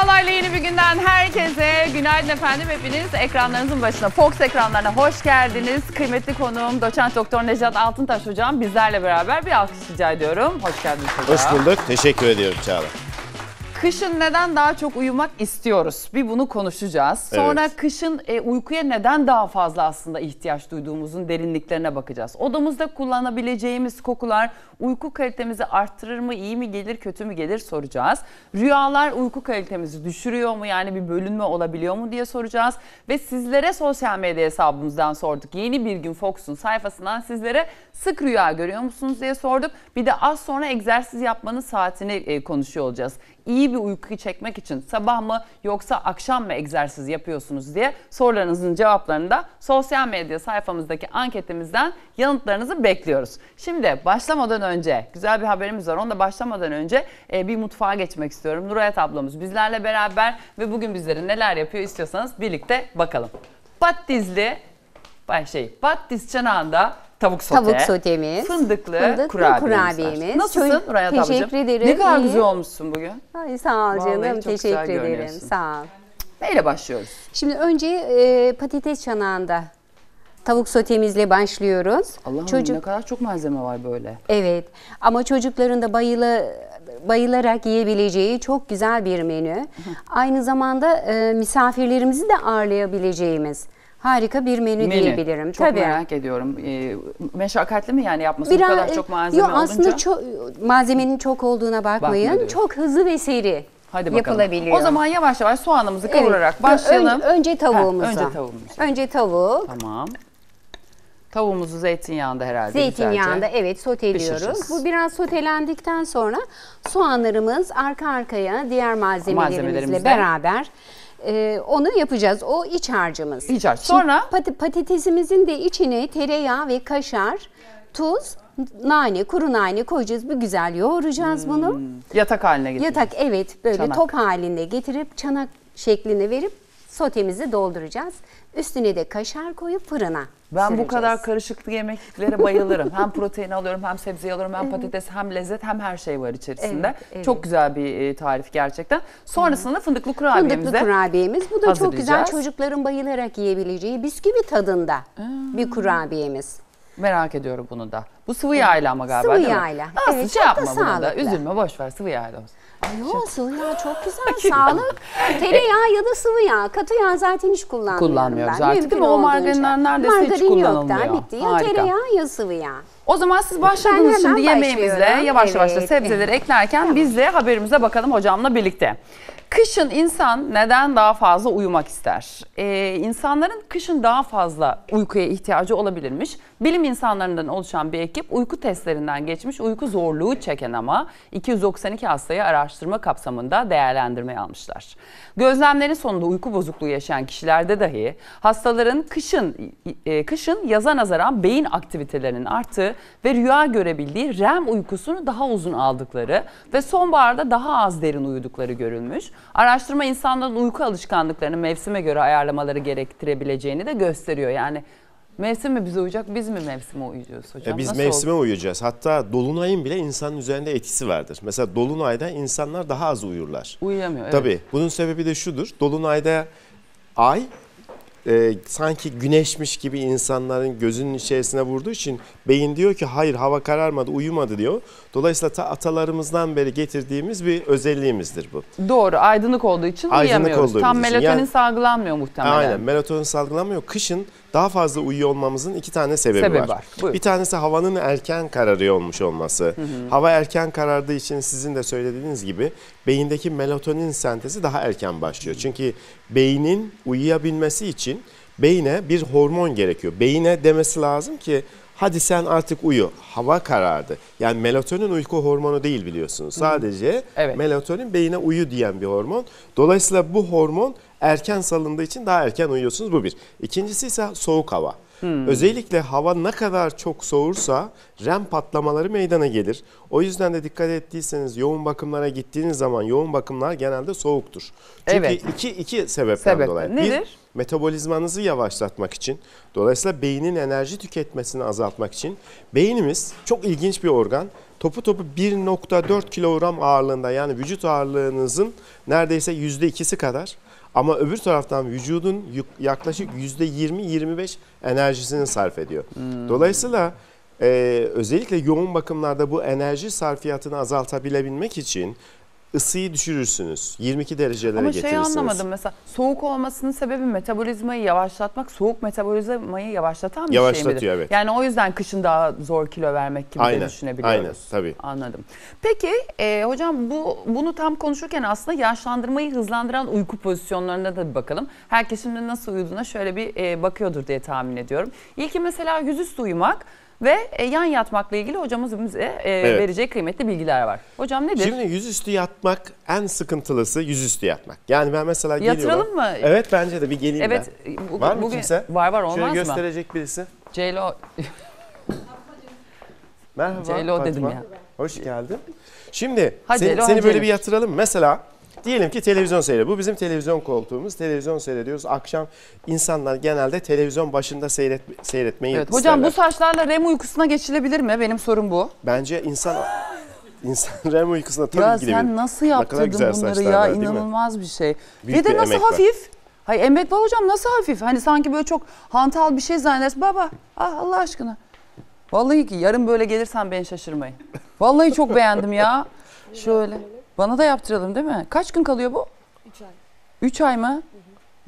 Çağlar'la yeni bir günden herkese günaydın efendim. Hepiniz ekranlarınızın başına, Fox ekranlarına hoş geldiniz. Kıymetli konuğum doçent doktor Necat Altıntaş hocam bizlerle beraber bir alkış rica ediyorum. Hoş geldiniz hocam. Hoş bulduk. Teşekkür ediyorum Çağlar. Kışın neden daha çok uyumak istiyoruz? Bir bunu konuşacağız. Sonra evet. kışın e, uykuya neden daha fazla aslında ihtiyaç duyduğumuzun derinliklerine bakacağız. Odamızda kullanabileceğimiz kokular uyku kalitemizi arttırır mı, iyi mi gelir, kötü mü gelir soracağız. Rüyalar uyku kalitemizi düşürüyor mu yani bir bölünme olabiliyor mu diye soracağız. Ve sizlere sosyal medya hesabımızdan sorduk. Yeni Bir Gün Fox'un sayfasından sizlere sık rüya görüyor musunuz diye sorduk. Bir de az sonra egzersiz yapmanın saatini e, konuşuyor olacağız iyi bir uykuyu çekmek için sabah mı yoksa akşam mı egzersiz yapıyorsunuz diye sorularınızın cevaplarını da sosyal medya sayfamızdaki anketimizden yanıtlarınızı bekliyoruz. Şimdi başlamadan önce güzel bir haberimiz var. Onu da başlamadan önce e, bir mutfağa geçmek istiyorum. Nurayet ablamız bizlerle beraber ve bugün bizleri neler yapıyor istiyorsanız birlikte bakalım. Pattizli şey, Pattiz çanağında tavuk sote, tavuk sotemiz, fındıklı, fındıklı kurabiyemiz. kurabiyemiz. Nasılsın Nuray Adamcığım? Teşekkür ederim. Ne kadar güzel olmuşsun bugün. Ay, sağ ol Vallahi canım. Teşekkür ederim. Sağ ol. Neyle başlıyoruz? Şimdi önce e, patates çanağında tavuk sotemizle başlıyoruz. Allah'ım Çocuk... ne kadar çok malzeme var böyle. Evet ama çocukların da bayılı bayılarak yiyebileceği çok güzel bir menü. Aynı zamanda e, misafirlerimizi de ağırlayabileceğimiz harika bir menü, menü. diyebilirim. Çok Tabii. merak ediyorum. E, meşakkatli mi yani yapması Biraz, bu kadar çok malzeme yo, aslında olunca? Aslında malzemenin çok olduğuna bakmayın. Bakmıyor. Çok hızlı ve seri Hadi yapılabiliyor. O zaman yavaş yavaş soğanımızı kavurarak evet. başlayalım. Ön, önce tavuğumuzu. önce tavuğumuzu. Önce tavuk. Tamam. Tavuğumuzu zeytinyağında herhalde Zeytinyağında evet soteliyoruz. Bu biraz sotelendikten sonra soğanlarımız arka arkaya diğer malzemelerimizle beraber e, onu yapacağız. O iç harcımız. İç harç. Sonra? Pat- patatesimizin de içine tereyağı ve kaşar, tuz, nane, kuru nane koyacağız. Bir güzel yoğuracağız bunu. Hmm. Yatak haline getireceğiz. Yatak evet böyle Çanak. top halinde getirip çanak şeklini verip sotemizi dolduracağız. Üstüne de kaşar koyup fırına Ben süreceğiz. bu kadar karışıklı yemeklere bayılırım. hem protein alıyorum hem sebze alıyorum hem patates hem lezzet hem her şey var içerisinde. Evet, evet. Çok güzel bir e, tarif gerçekten. Sonrasında fındıklı kurabiyemiz Fındıklı kurabiyemiz. Bu da çok güzel çocukların bayılarak yiyebileceği bisküvi tadında hmm. bir kurabiyemiz. Merak ediyorum bunu da. Bu sıvı yağ ile ama galiba sıvı değil mi? Sıvı yağ ile. Aslında evet, şey yapma bunu da. Üzülme boş ver sıvı yağ olsun. Ne sıvı yağ çok güzel. Sağlık. Tereyağı ya da sıvı yağ. Katı yağ zaten hiç kullanmıyorum Kullanmıyoruz ben. artık Mümkün değil mi? O margarinler neredeyse hiç Margarin yok kullanılmıyor. bitti. Ya Harika. tereyağı ya sıvı yağ. O zaman siz başladınız hemen şimdi yemeğimizle yavaş yavaş da Evet. sebzeleri eklerken biz de haberimize bakalım hocamla birlikte. Kışın insan neden daha fazla uyumak ister? Ee, insanların kışın daha fazla uykuya ihtiyacı olabilirmiş. Bilim insanlarından oluşan bir ekip uyku testlerinden geçmiş uyku zorluğu çeken ama 292 hastayı araştırma kapsamında değerlendirmeye almışlar. Gözlemlerin sonunda uyku bozukluğu yaşayan kişilerde dahi hastaların kışın e, kışın yaza nazaran beyin aktivitelerinin arttığı ve rüya görebildiği REM uykusunu daha uzun aldıkları ve sonbaharda daha az derin uyudukları görülmüş. Araştırma insanların uyku alışkanlıklarını mevsime göre ayarlamaları gerektirebileceğini de gösteriyor. Yani Mevsim mi bize uyacak, biz mi mevsime uyacağız hocam? E biz Nasıl mevsime oldu? uyacağız. Hatta dolunayın bile insanın üzerinde etkisi vardır. Mesela dolunayda insanlar daha az uyurlar. Uyuyamıyor. Evet. Bunun sebebi de şudur. Dolunayda ay e, sanki güneşmiş gibi insanların gözünün içerisine vurduğu için beyin diyor ki hayır hava kararmadı uyumadı diyor. Dolayısıyla ta atalarımızdan beri getirdiğimiz bir özelliğimizdir bu. Doğru aydınlık olduğu için aydınlık uyuyamıyoruz. Olduğu Tam melatonin yani, salgılanmıyor muhtemelen. Aynen melatonin salgılanmıyor. Kışın daha fazla uyuyor olmamızın iki tane sebebi, sebebi var. var. Bir tanesi havanın erken kararıyor olmuş olması. Hı hı. Hava erken karardığı için sizin de söylediğiniz gibi beyindeki melatonin sentezi daha erken başlıyor. Çünkü beynin uyuyabilmesi için beyne bir hormon gerekiyor. Beyine demesi lazım ki hadi sen artık uyu. Hava karardı. Yani melatonin uyku hormonu değil biliyorsunuz. Sadece evet. melatonin beyine uyu diyen bir hormon. Dolayısıyla bu hormon erken salındığı için daha erken uyuyorsunuz bu bir. İkincisi ise soğuk hava. Hmm. Özellikle hava ne kadar çok soğursa REM patlamaları meydana gelir. O yüzden de dikkat ettiyseniz yoğun bakımlara gittiğiniz zaman yoğun bakımlar genelde soğuktur. Çünkü evet. iki, iki sebepten Sebep. dolayı. Nedir? Bir, metabolizmanızı yavaşlatmak için, dolayısıyla beynin enerji tüketmesini azaltmak için. Beynimiz çok ilginç bir organ. Topu topu 1.4 kilogram ağırlığında yani vücut ağırlığınızın neredeyse %2'si kadar ama öbür taraftan vücudun yaklaşık %20-25 enerjisini sarf ediyor. Hmm. Dolayısıyla e, özellikle yoğun bakımlarda bu enerji sarfiyatını azaltabilebilmek için ısıyı düşürürsünüz. 22 derecelere Ama şey getirirsiniz. Ama şey anlamadım mesela soğuk olmasının sebebi metabolizmayı yavaşlatmak. Soğuk metabolizmayı yavaşlatan bir Yavaşlatıyor, şey midir? Yavaşlatıyor evet. Yani o yüzden kışın daha zor kilo vermek gibi aynen, de düşünebiliyoruz. Aynen tabii. Anladım. Peki e, hocam bu bunu tam konuşurken aslında yaşlandırmayı hızlandıran uyku pozisyonlarına da bir bakalım. Herkes şimdi nasıl uyuduğuna şöyle bir e, bakıyordur diye tahmin ediyorum. İlki mesela yüzüstü uyumak ve e, yan yatmakla ilgili hocamız bize e, evet. verecek kıymetli bilgiler var. Hocam nedir? Şimdi yüzüstü yatmak en sıkıntılısı yüzüstü yatmak. Yani ben mesela Yatıralım geliyorum. Yatıralım mı? Evet bence de bir geleyim evet, ben. Bu, var mı bugün, kimse? Var var olmaz Şöyle mı? Şöyle gösterecek birisi. Ceylo. Merhaba. Ceylo dedim ya. Hoş geldin. Şimdi ha, seni, Ceylo, seni böyle bir yatıralım. Mesela diyelim ki televizyon seyrediyor. Bu bizim televizyon koltuğumuz. Televizyon seyrediyoruz. Akşam insanlar genelde televizyon başında seyret, seyretmeyi evet, isterler. Hocam bu saçlarla REM uykusuna geçilebilir mi? Benim sorum bu. Bence insan insan REM uykusuna tabii ya gidebilir. Ya sen nasıl yaptırdın bunları ya? İnanılmaz mi? bir şey. Büyük Ve de nasıl hafif? Var. Hayır emek var hocam nasıl hafif? Hani sanki böyle çok hantal bir şey zannedersin. Baba ah Allah aşkına. Vallahi ki yarın böyle gelirsen beni şaşırmayın. Vallahi çok beğendim ya. Şöyle. Bana da yaptıralım değil mi? Kaç gün kalıyor bu? 3 ay. 3 ay mı? Hı hı.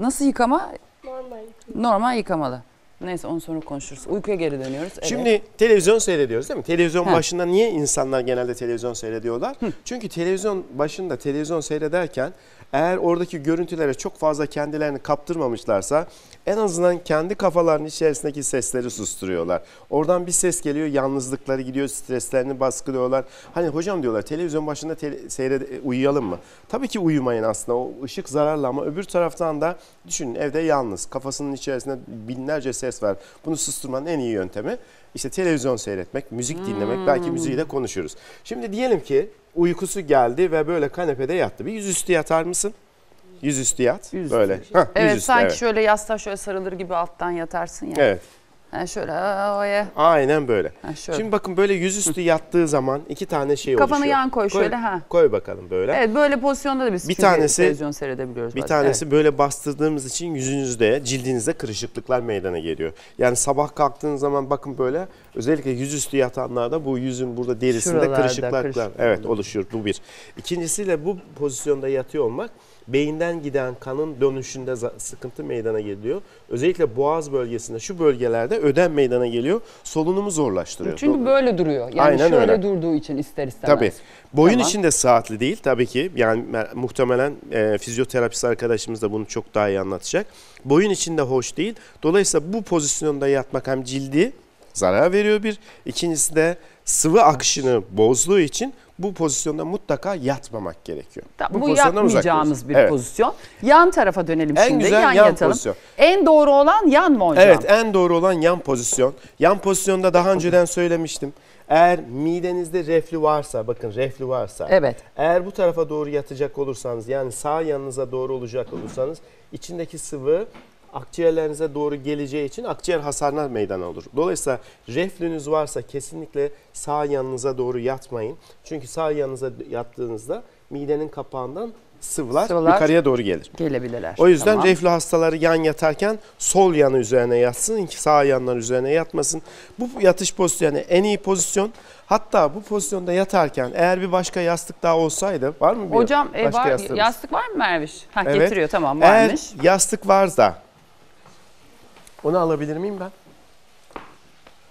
Nasıl yıkama? Normal. Normal yıkamalı. Neyse onu sonra konuşuruz. Uykuya geri dönüyoruz. Evet. Şimdi televizyon seyrediyoruz değil mi? Televizyon He. başında niye insanlar genelde televizyon seyrediyorlar? Hı. Çünkü televizyon başında televizyon seyrederken eğer oradaki görüntülere çok fazla kendilerini kaptırmamışlarsa en azından kendi kafalarının içerisindeki sesleri susturuyorlar. Oradan bir ses geliyor, yalnızlıkları gidiyor, streslerini baskılıyorlar. Hani hocam diyorlar televizyon başında te seyre e, uyuyalım mı? Tabii ki uyumayın aslında o ışık zararlı ama öbür taraftan da düşünün evde yalnız kafasının içerisinde binlerce ses var. Bunu susturmanın en iyi yöntemi işte televizyon seyretmek, müzik hmm. dinlemek, belki hmm. müziği de konuşuruz. Şimdi diyelim ki uykusu geldi ve böyle kanepede yattı. Bir yüzüstü yatar mısın? Yüzüstü yat. Yüzüstü. Böyle. Heh, evet yüzüstü, sanki evet. şöyle yastığa şöyle sarılır gibi alttan yatarsın ya. Evet. Yani şöyle havaya. Aynen böyle. Ha, Şimdi bakın böyle yüzüstü yattığı zaman iki tane şey Kafanı oluşuyor. Kafanı yan koy, koy şöyle. ha. Koy bakalım böyle. Evet böyle pozisyonda da biz bir tanesi, televizyon seyredebiliyoruz. Bir bazen. tanesi evet. böyle bastırdığımız için yüzünüzde, cildinizde kırışıklıklar meydana geliyor. Yani sabah kalktığınız zaman bakın böyle özellikle yüzüstü yatanlarda bu yüzün burada derisinde Şuralarda, kırışıklıklar evet oluşuyor. Bu bir. İkincisiyle bu pozisyonda yatıyor olmak beyinden giden kanın dönüşünde sıkıntı meydana geliyor. Özellikle boğaz bölgesinde şu bölgelerde ödem meydana geliyor. Solunumu zorlaştırıyor. Çünkü Doğru. böyle duruyor. Yani Aynen şöyle öyle. durduğu için ister istemez. Tabii. Boyun tamam. için de saatli değil tabii ki. Yani muhtemelen e, fizyoterapist arkadaşımız da bunu çok daha iyi anlatacak. Boyun için de hoş değil. Dolayısıyla bu pozisyonda yatmak hem cildi zarar veriyor bir. İkincisi de sıvı akışını bozduğu için bu pozisyonda mutlaka yatmamak gerekiyor. Tamam, bu bu yapmayacağımız bir evet. pozisyon. Yan tarafa dönelim en şimdi. Güzel yan, yan yatalım. pozisyon. En doğru olan yan mı hocam? Evet en doğru olan yan pozisyon. Yan pozisyonda daha önceden söylemiştim. Eğer midenizde reflü varsa bakın reflü varsa. Evet. Eğer bu tarafa doğru yatacak olursanız yani sağ yanınıza doğru olacak olursanız içindeki sıvı akciğerlerinize doğru geleceği için akciğer hasarına meydan olur. Dolayısıyla reflünüz varsa kesinlikle sağ yanınıza doğru yatmayın. Çünkü sağ yanınıza yattığınızda midenin kapağından sıvılar, sıvılar yukarıya doğru gelir. Gelebilirler. O yüzden tamam. reflü hastaları yan yatarken sol yanı üzerine yatsın, sağ yanlar üzerine yatmasın. Bu yatış pozisyonu en iyi pozisyon. Hatta bu pozisyonda yatarken eğer bir başka yastık daha olsaydı var mı bir Hocam, e, başka e, var, yastık var mı Merviş? Ha, evet. Getiriyor tamam varmış. Eğer yastık varsa onu alabilir miyim ben?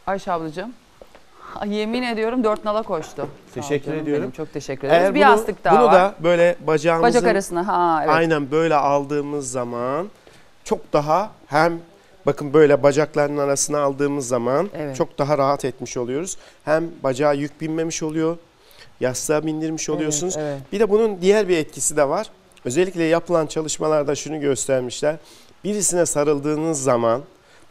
Ayşe ablacığım. yemin ediyorum dört nala koştu. Teşekkür canım, ediyorum. Benim. Çok teşekkür ederiz. Eğer bir bunu, yastık daha bunu var. Bunu da böyle bacağımızın... Bacak arasına ha evet. Aynen böyle aldığımız zaman çok daha hem bakın böyle bacakların arasına aldığımız zaman evet. çok daha rahat etmiş oluyoruz. Hem bacağa yük binmemiş oluyor. Yastığa bindirmiş oluyorsunuz. Evet, evet. Bir de bunun diğer bir etkisi de var. Özellikle yapılan çalışmalarda şunu göstermişler. Birisine sarıldığınız zaman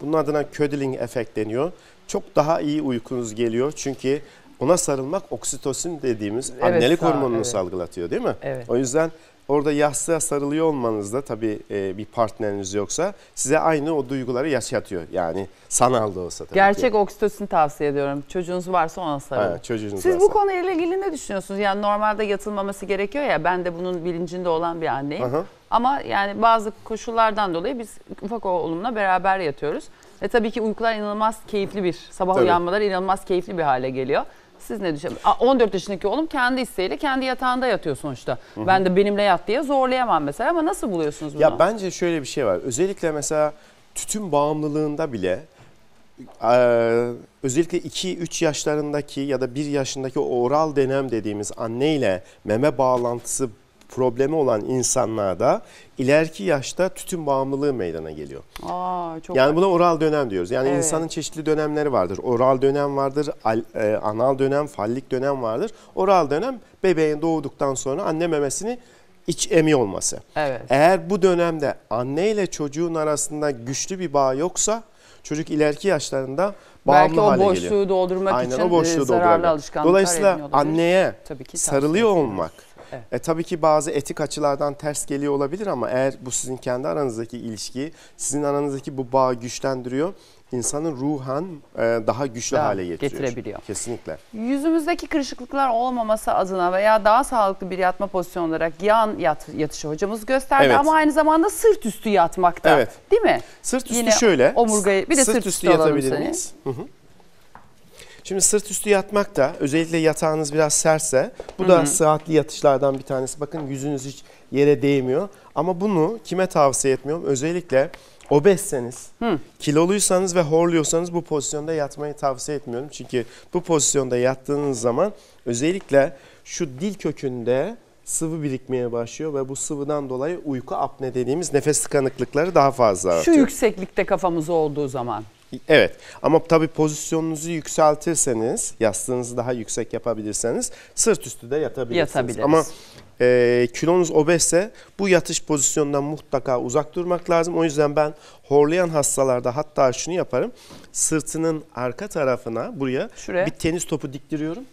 bunun adına ködling efekt deniyor. Çok daha iyi uykunuz geliyor çünkü ona sarılmak oksitosin dediğimiz evet, annelik sağ, hormonunu evet. salgılatıyor değil mi? Evet. O yüzden orada yastığa sarılıyor olmanız da tabii e, bir partneriniz yoksa size aynı o duyguları yaşatıyor. Yani sanal da olsa tabii Gerçek ki. oksitosin tavsiye ediyorum. Çocuğunuz varsa ona sarılın. Evet, çocuğunuz Siz varsa. bu konuyla ilgili ne düşünüyorsunuz? Yani normalde yatılmaması gerekiyor ya ben de bunun bilincinde olan bir anneyim. Aha. Ama yani bazı koşullardan dolayı biz ufak oğlumla beraber yatıyoruz. ve tabii ki uykular inanılmaz keyifli bir, sabah Tabii. uyanmalar inanılmaz keyifli bir hale geliyor. Siz ne düşünüyorsunuz? 14 yaşındaki oğlum kendi isteğiyle kendi yatağında yatıyor sonuçta. Ben de benimle yat diye zorlayamam mesela ama nasıl buluyorsunuz bunu? Ya bence şöyle bir şey var. Özellikle mesela tütün bağımlılığında bile e, özellikle 2-3 yaşlarındaki ya da 1 yaşındaki oral dönem dediğimiz anne ile meme bağlantısı problemi olan insanlarda ileriki yaşta tütün bağımlılığı meydana geliyor. Aa, çok yani buna oral dönem diyoruz. Yani evet. insanın çeşitli dönemleri vardır. Oral dönem vardır, al, e, anal dönem, fallik dönem vardır. Oral dönem bebeğin doğduktan sonra anne memesini iç emi olması. Evet. Eğer bu dönemde anne ile çocuğun arasında güçlü bir bağ yoksa çocuk ileriki yaşlarında bağımlı Belki hale geliyor. Belki o boşluğu doldurmak Aynen, için o e, boşluğu zararlı doldurmak. alışkanlıklar Dolayısıyla anneye Tabii ki, sarılıyor olmak Evet. E, tabii ki bazı etik açılardan ters geliyor olabilir ama eğer bu sizin kendi aranızdaki ilişki, sizin aranızdaki bu bağı güçlendiriyor insanın ruhan e, daha güçlü daha hale getiriyor. getirebiliyor. Kesinlikle. Yüzümüzdeki kırışıklıklar olmaması adına veya daha sağlıklı bir yatma pozisyonu olarak yan yat, yatışı hocamız gösterdi evet. ama aynı zamanda sırt üstü yatmakta. Evet. Değil mi? Sırt üstü Yine şöyle. Omurgayı bir de sırt, sırt üstü, üstü yatabilir miyiz? Hı hı. Şimdi sırt üstü yatmak da özellikle yatağınız biraz serse bu da sıhhatli yatışlardan bir tanesi. Bakın yüzünüz hiç yere değmiyor. Ama bunu kime tavsiye etmiyorum? Özellikle obezseniz, Hı. kiloluysanız ve horluyorsanız bu pozisyonda yatmayı tavsiye etmiyorum. Çünkü bu pozisyonda yattığınız zaman özellikle şu dil kökünde sıvı birikmeye başlıyor ve bu sıvıdan dolayı uyku apne dediğimiz nefes tıkanıklıkları daha fazla artıyor. Şu yükseklikte kafamız olduğu zaman. Evet ama tabi pozisyonunuzu yükseltirseniz, yastığınızı daha yüksek yapabilirseniz sırt üstü de yatabilirsiniz. Yatabiliriz. Ama e, kilonuz obezse bu yatış pozisyonundan mutlaka uzak durmak lazım. O yüzden ben horlayan hastalarda hatta şunu yaparım. Sırtının arka tarafına buraya Şuraya. bir tenis topu diktiriyorum.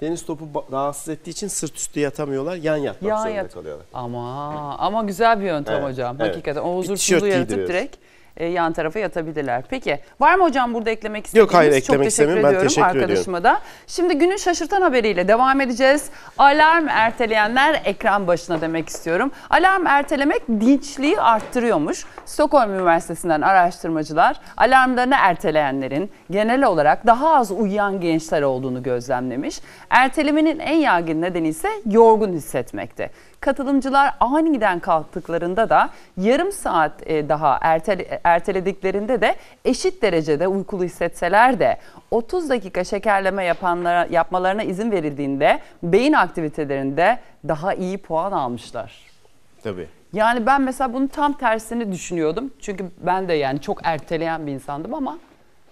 Deniz topu rahatsız ettiği için sırt üstü yatamıyorlar. Yan yatmak yan zorunda yat kalıyorlar. Ama ama güzel bir yöntem evet, hocam. Evet. Hakikaten o huzursuzluğu yaratıp direkt e, yan tarafa yatabilirler. Peki var mı hocam burada eklemek istediğiniz? Yok hayır eklemek istemiyorum ben teşekkür arkadaşıma ediyorum. da. Şimdi günün şaşırtan haberiyle devam edeceğiz. Alarm erteleyenler ekran başına demek istiyorum. Alarm ertelemek dinçliği arttırıyormuş. Stockholm Üniversitesi'nden araştırmacılar alarmlarını erteleyenlerin genel olarak daha az uyuyan gençler olduğunu gözlemlemiş. Ertelemenin en yaygın nedeni ise yorgun hissetmekte. Katılımcılar aniden kalktıklarında da yarım saat e, daha ertele, ertelediklerinde de eşit derecede uykulu hissetseler de 30 dakika şekerleme yapanlara yapmalarına izin verildiğinde beyin aktivitelerinde daha iyi puan almışlar. Tabii. Yani ben mesela bunun tam tersini düşünüyordum. Çünkü ben de yani çok erteleyen bir insandım ama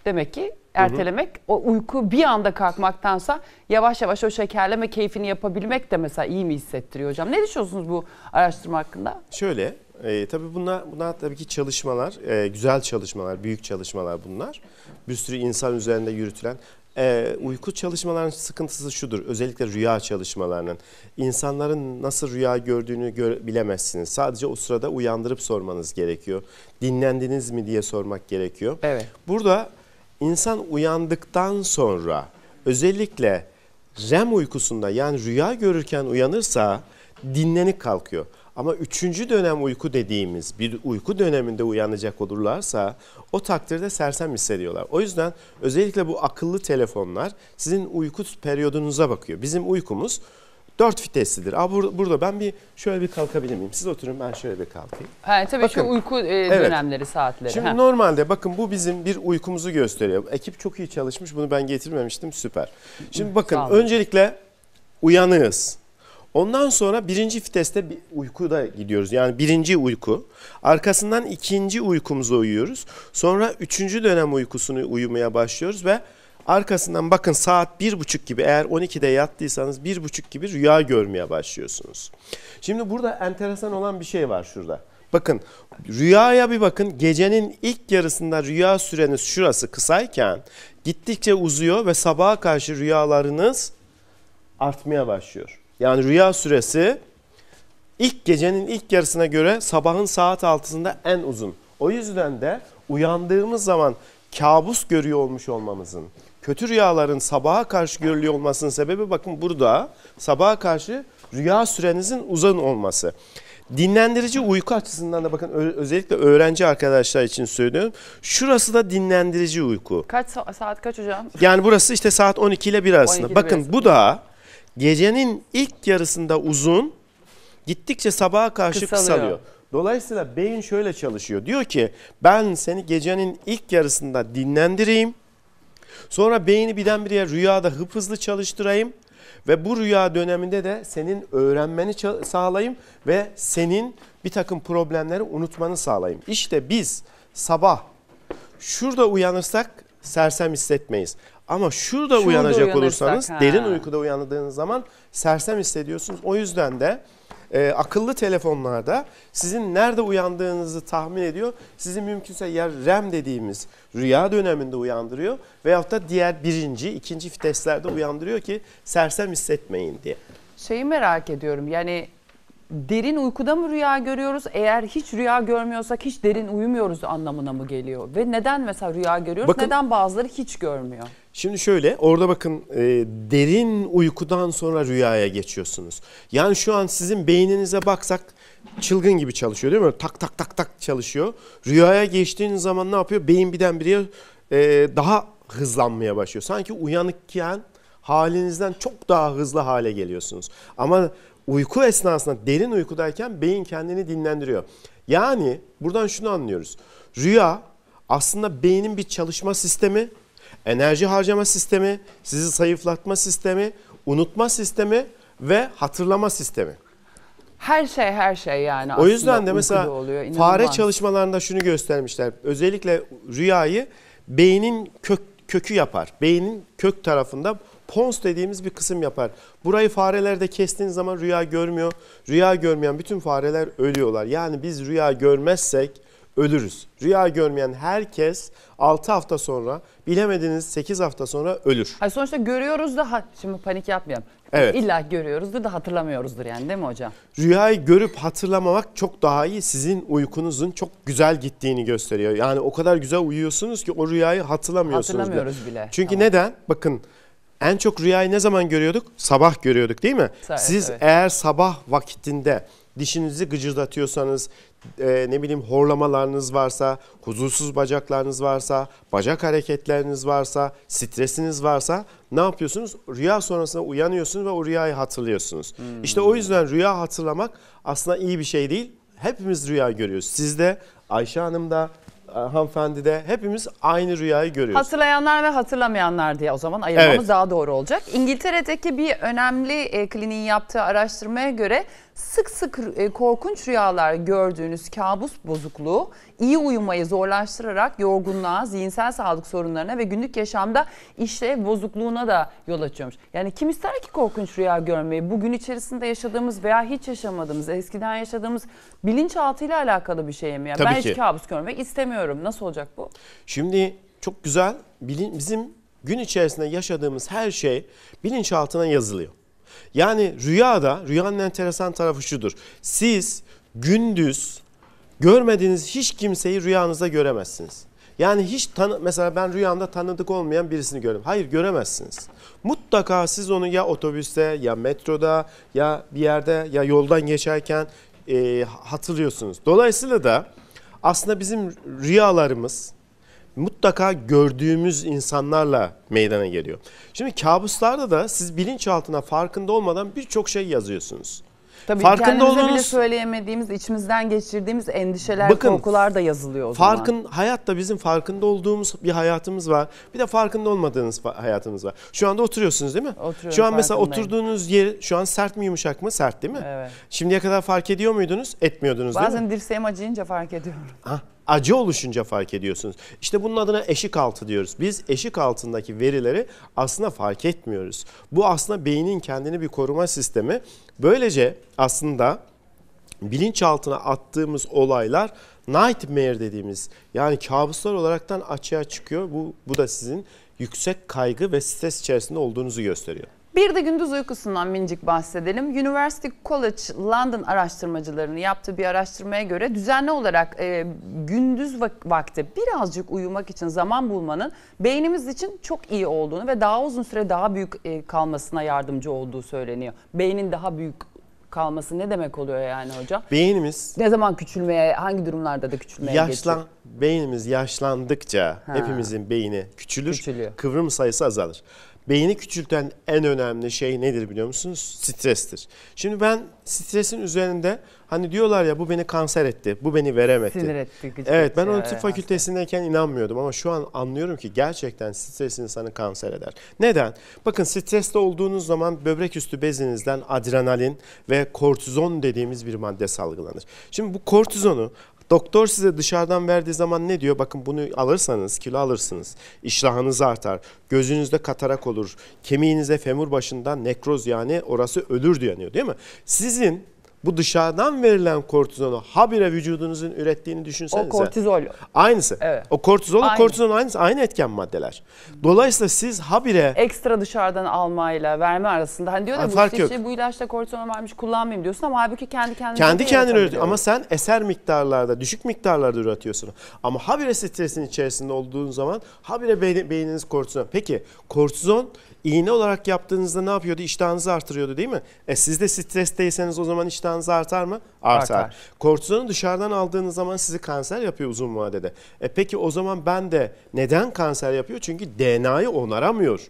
demek ki ertelemek, hı hı. o uyku bir anda kalkmaktansa yavaş yavaş o şekerleme keyfini yapabilmek de mesela iyi mi hissettiriyor hocam? Ne düşünüyorsunuz bu araştırma hakkında? Şöyle, e, tabii bunlar, bunlar tabii ki çalışmalar, e, güzel çalışmalar, büyük çalışmalar bunlar. Bir sürü insan üzerinde yürütülen ee, uyku çalışmalarının sıkıntısı şudur. Özellikle rüya çalışmalarının. insanların nasıl rüya gördüğünü gö bilemezsiniz. Sadece o sırada uyandırıp sormanız gerekiyor. Dinlendiniz mi diye sormak gerekiyor. Evet. Burada İnsan uyandıktan sonra özellikle REM uykusunda yani rüya görürken uyanırsa dinlenip kalkıyor. Ama üçüncü dönem uyku dediğimiz bir uyku döneminde uyanacak olurlarsa o takdirde sersem hissediyorlar. O yüzden özellikle bu akıllı telefonlar sizin uyku periyodunuza bakıyor. Bizim uykumuz Dört viteslidir. Aa, bur burada ben bir şöyle bir kalkabilir miyim? Siz oturun ben şöyle bir kalkayım. Ha, tabii bakın, şu uyku e, evet. dönemleri, saatleri. Şimdi ha. normalde bakın bu bizim bir uykumuzu gösteriyor. Ekip çok iyi çalışmış. Bunu ben getirmemiştim. Süper. Şimdi bakın öncelikle uyanığız. Ondan sonra birinci viteste bir uykuda gidiyoruz. Yani birinci uyku. Arkasından ikinci uykumuzu uyuyoruz. Sonra üçüncü dönem uykusunu uyumaya başlıyoruz ve Arkasından bakın saat bir buçuk gibi eğer 12'de yattıysanız bir buçuk gibi rüya görmeye başlıyorsunuz. Şimdi burada enteresan olan bir şey var şurada. Bakın rüyaya bir bakın gecenin ilk yarısında rüya süreniz şurası kısayken gittikçe uzuyor ve sabaha karşı rüyalarınız artmaya başlıyor. Yani rüya süresi ilk gecenin ilk yarısına göre sabahın saat altısında en uzun. O yüzden de uyandığımız zaman kabus görüyor olmuş olmamızın kötü rüyaların sabaha karşı görülüyor olmasının sebebi bakın burada sabaha karşı rüya sürenizin uzun olması. Dinlendirici uyku açısından da bakın özellikle öğrenci arkadaşlar için söylüyorum. Şurası da dinlendirici uyku. Kaç saat kaç hocam? Yani burası işte saat 12 ile 1 arasında. Bakın 1 bu da gecenin ilk yarısında uzun gittikçe sabaha karşı kısalıyor. kısalıyor. Dolayısıyla beyin şöyle çalışıyor. Diyor ki ben seni gecenin ilk yarısında dinlendireyim Sonra beyni birdenbire rüyada hıp hızlı çalıştırayım ve bu rüya döneminde de senin öğrenmeni sağlayayım ve senin bir takım problemleri unutmanı sağlayayım. İşte biz sabah şurada uyanırsak sersem hissetmeyiz. Ama şurada, şurada uyanacak olursanız ha. derin uykuda uyandığınız zaman sersem hissediyorsunuz. O yüzden de e, akıllı telefonlarda sizin nerede uyandığınızı tahmin ediyor. Sizin mümkünse yer REM dediğimiz rüya döneminde uyandırıyor veyahut da diğer birinci, ikinci viteslerde uyandırıyor ki sersem hissetmeyin diye. Şeyi merak ediyorum yani derin uykuda mı rüya görüyoruz? Eğer hiç rüya görmüyorsak hiç derin uyumuyoruz anlamına mı geliyor? Ve neden mesela rüya görüyoruz? Bakın, neden bazıları hiç görmüyor? Şimdi şöyle orada bakın e, derin uykudan sonra rüyaya geçiyorsunuz. Yani şu an sizin beyninize baksak çılgın gibi çalışıyor değil mi? Tak tak tak tak çalışıyor. Rüyaya geçtiğiniz zaman ne yapıyor? Beyin birdenbire e, daha hızlanmaya başlıyor. Sanki uyanıkken halinizden çok daha hızlı hale geliyorsunuz. Ama uyku esnasında derin uykudayken beyin kendini dinlendiriyor. Yani buradan şunu anlıyoruz. Rüya aslında beynin bir çalışma sistemi Enerji harcama sistemi, sizi zayıflatma sistemi, unutma sistemi ve hatırlama sistemi. Her şey her şey yani. O yüzden de mesela oluyor, fare çalışmalarında şunu göstermişler. Özellikle rüyayı beynin kök, kökü yapar. Beynin kök tarafında pons dediğimiz bir kısım yapar. Burayı farelerde kestiğin zaman rüya görmüyor. Rüya görmeyen bütün fareler ölüyorlar. Yani biz rüya görmezsek ölürüz. Rüya görmeyen herkes 6 hafta sonra bilemediniz 8 hafta sonra ölür. Hayır, sonuçta görüyoruz da şimdi panik yapmayalım. Evet. İlla görüyoruzdur da hatırlamıyoruzdur yani değil mi hocam? Rüyayı görüp hatırlamamak çok daha iyi sizin uykunuzun çok güzel gittiğini gösteriyor. Yani o kadar güzel uyuyorsunuz ki o rüyayı hatırlamıyorsunuz. Hatırlamıyoruz bile. bile. Çünkü tamam. neden? Bakın en çok rüyayı ne zaman görüyorduk? Sabah görüyorduk değil mi? Evet, Siz evet. eğer sabah vakitinde dişinizi gıcırdatıyorsanız, e, ne bileyim horlamalarınız varsa, huzursuz bacaklarınız varsa, bacak hareketleriniz varsa, stresiniz varsa ne yapıyorsunuz? Rüya sonrasında uyanıyorsunuz ve o rüyayı hatırlıyorsunuz. Hmm. İşte o yüzden rüya hatırlamak aslında iyi bir şey değil. Hepimiz rüya görüyoruz. Siz de, Ayşe Hanım da, e, hanımefendi de hepimiz aynı rüyayı görüyoruz. Hatırlayanlar ve hatırlamayanlar diye o zaman ayırmamız evet. daha doğru olacak. İngiltere'deki bir önemli e, kliniğin yaptığı araştırmaya göre Sık sık e, korkunç rüyalar gördüğünüz kabus bozukluğu iyi uyumayı zorlaştırarak yorgunluğa, zihinsel sağlık sorunlarına ve günlük yaşamda işlev bozukluğuna da yol açıyormuş. Yani kim ister ki korkunç rüya görmeyi? Bugün içerisinde yaşadığımız veya hiç yaşamadığımız, eskiden yaşadığımız bilinçaltıyla alakalı bir şey mi? Yani ben ki. hiç kabus görmek istemiyorum. Nasıl olacak bu? Şimdi çok güzel bizim gün içerisinde yaşadığımız her şey bilinçaltına yazılıyor. Yani rüyada, rüyanın enteresan tarafı şudur. Siz gündüz görmediğiniz hiç kimseyi rüyanızda göremezsiniz. Yani hiç tanı mesela ben rüyamda tanıdık olmayan birisini gördüm. Hayır göremezsiniz. Mutlaka siz onu ya otobüste ya metroda ya bir yerde ya yoldan geçerken e, hatırlıyorsunuz. Dolayısıyla da aslında bizim rüyalarımız mutlaka gördüğümüz insanlarla meydana geliyor. Şimdi kabuslarda da siz bilinçaltına farkında olmadan birçok şey yazıyorsunuz. Tabii farkında kendimize olduğunuz, bile söyleyemediğimiz, içimizden geçirdiğimiz endişeler, bakın, korkular da yazılıyor o farkın, zaman. Hayatta bizim farkında olduğumuz bir hayatımız var. Bir de farkında olmadığınız hayatımız var. Şu anda oturuyorsunuz değil mi? Oturuyorum, şu an mesela oturduğunuz yer şu an sert mi yumuşak mı? Sert değil mi? Evet. Şimdiye kadar fark ediyor muydunuz? Etmiyordunuz Bazen değil mi? Bazen dirseğim acıyınca fark ediyorum. Ha, ah, acı oluşunca fark ediyorsunuz. İşte bunun adına eşik altı diyoruz. Biz eşik altındaki verileri aslında fark etmiyoruz. Bu aslında beynin kendini bir koruma sistemi. Böylece aslında bilinçaltına attığımız olaylar nightmare dediğimiz yani kabuslar olaraktan açığa çıkıyor. Bu, bu da sizin yüksek kaygı ve stres içerisinde olduğunuzu gösteriyor. Bir de gündüz uykusundan minicik bahsedelim. University College London araştırmacılarının yaptığı bir araştırmaya göre düzenli olarak e, gündüz vak- vakti birazcık uyumak için zaman bulmanın beynimiz için çok iyi olduğunu ve daha uzun süre daha büyük e, kalmasına yardımcı olduğu söyleniyor. Beynin daha büyük kalması ne demek oluyor yani hocam? Beynimiz ne zaman küçülmeye, hangi durumlarda da küçülmeye yaşlan geçiyor? beynimiz yaşlandıkça ha. hepimizin beyni küçülür, Küçülüyor. kıvrım sayısı azalır beyni küçülten en önemli şey nedir biliyor musunuz? Strestir. Şimdi ben stresin üzerinde hani diyorlar ya bu beni kanser etti, bu beni verem etti. Sinir etti. Evet ben onu tıp fakültesindeyken inanmıyordum ama şu an anlıyorum ki gerçekten stres insanı kanser eder. Neden? Bakın streste olduğunuz zaman böbrek üstü bezinizden adrenalin ve kortizon dediğimiz bir madde salgılanır. Şimdi bu kortizonu Doktor size dışarıdan verdiği zaman ne diyor? Bakın bunu alırsanız kilo alırsınız. İştahınız artar. Gözünüzde katarak olur. Kemiğinize femur başında nekroz yani orası ölür diyor değil mi? Sizin bu dışarıdan verilen kortizonu habire vücudunuzun ürettiğini düşünsenize. O kortizol. Aynısı. Evet. O kortizol, aynı. kortizon aynısı. Aynı etken maddeler. Dolayısıyla siz habire... Ekstra dışarıdan almayla verme arasında. Hani diyor da bu, işte, bu ilaçta kortizon varmış kullanmayayım diyorsun ama halbuki kendi kendine... Kendi kendine üretiyor ama sen eser miktarlarda, düşük miktarlarda üretiyorsun. Ama habire stresin içerisinde olduğun zaman habire beyniniz kortizon. Peki kortizon iğne olarak yaptığınızda ne yapıyordu? İştahınızı artırıyordu değil mi? E siz de stresteyseniz o zaman iştahınız artar mı? Artar. artar. Kortizonu dışarıdan aldığınız zaman sizi kanser yapıyor uzun vadede. E peki o zaman ben de neden kanser yapıyor? Çünkü DNA'yı onaramıyor.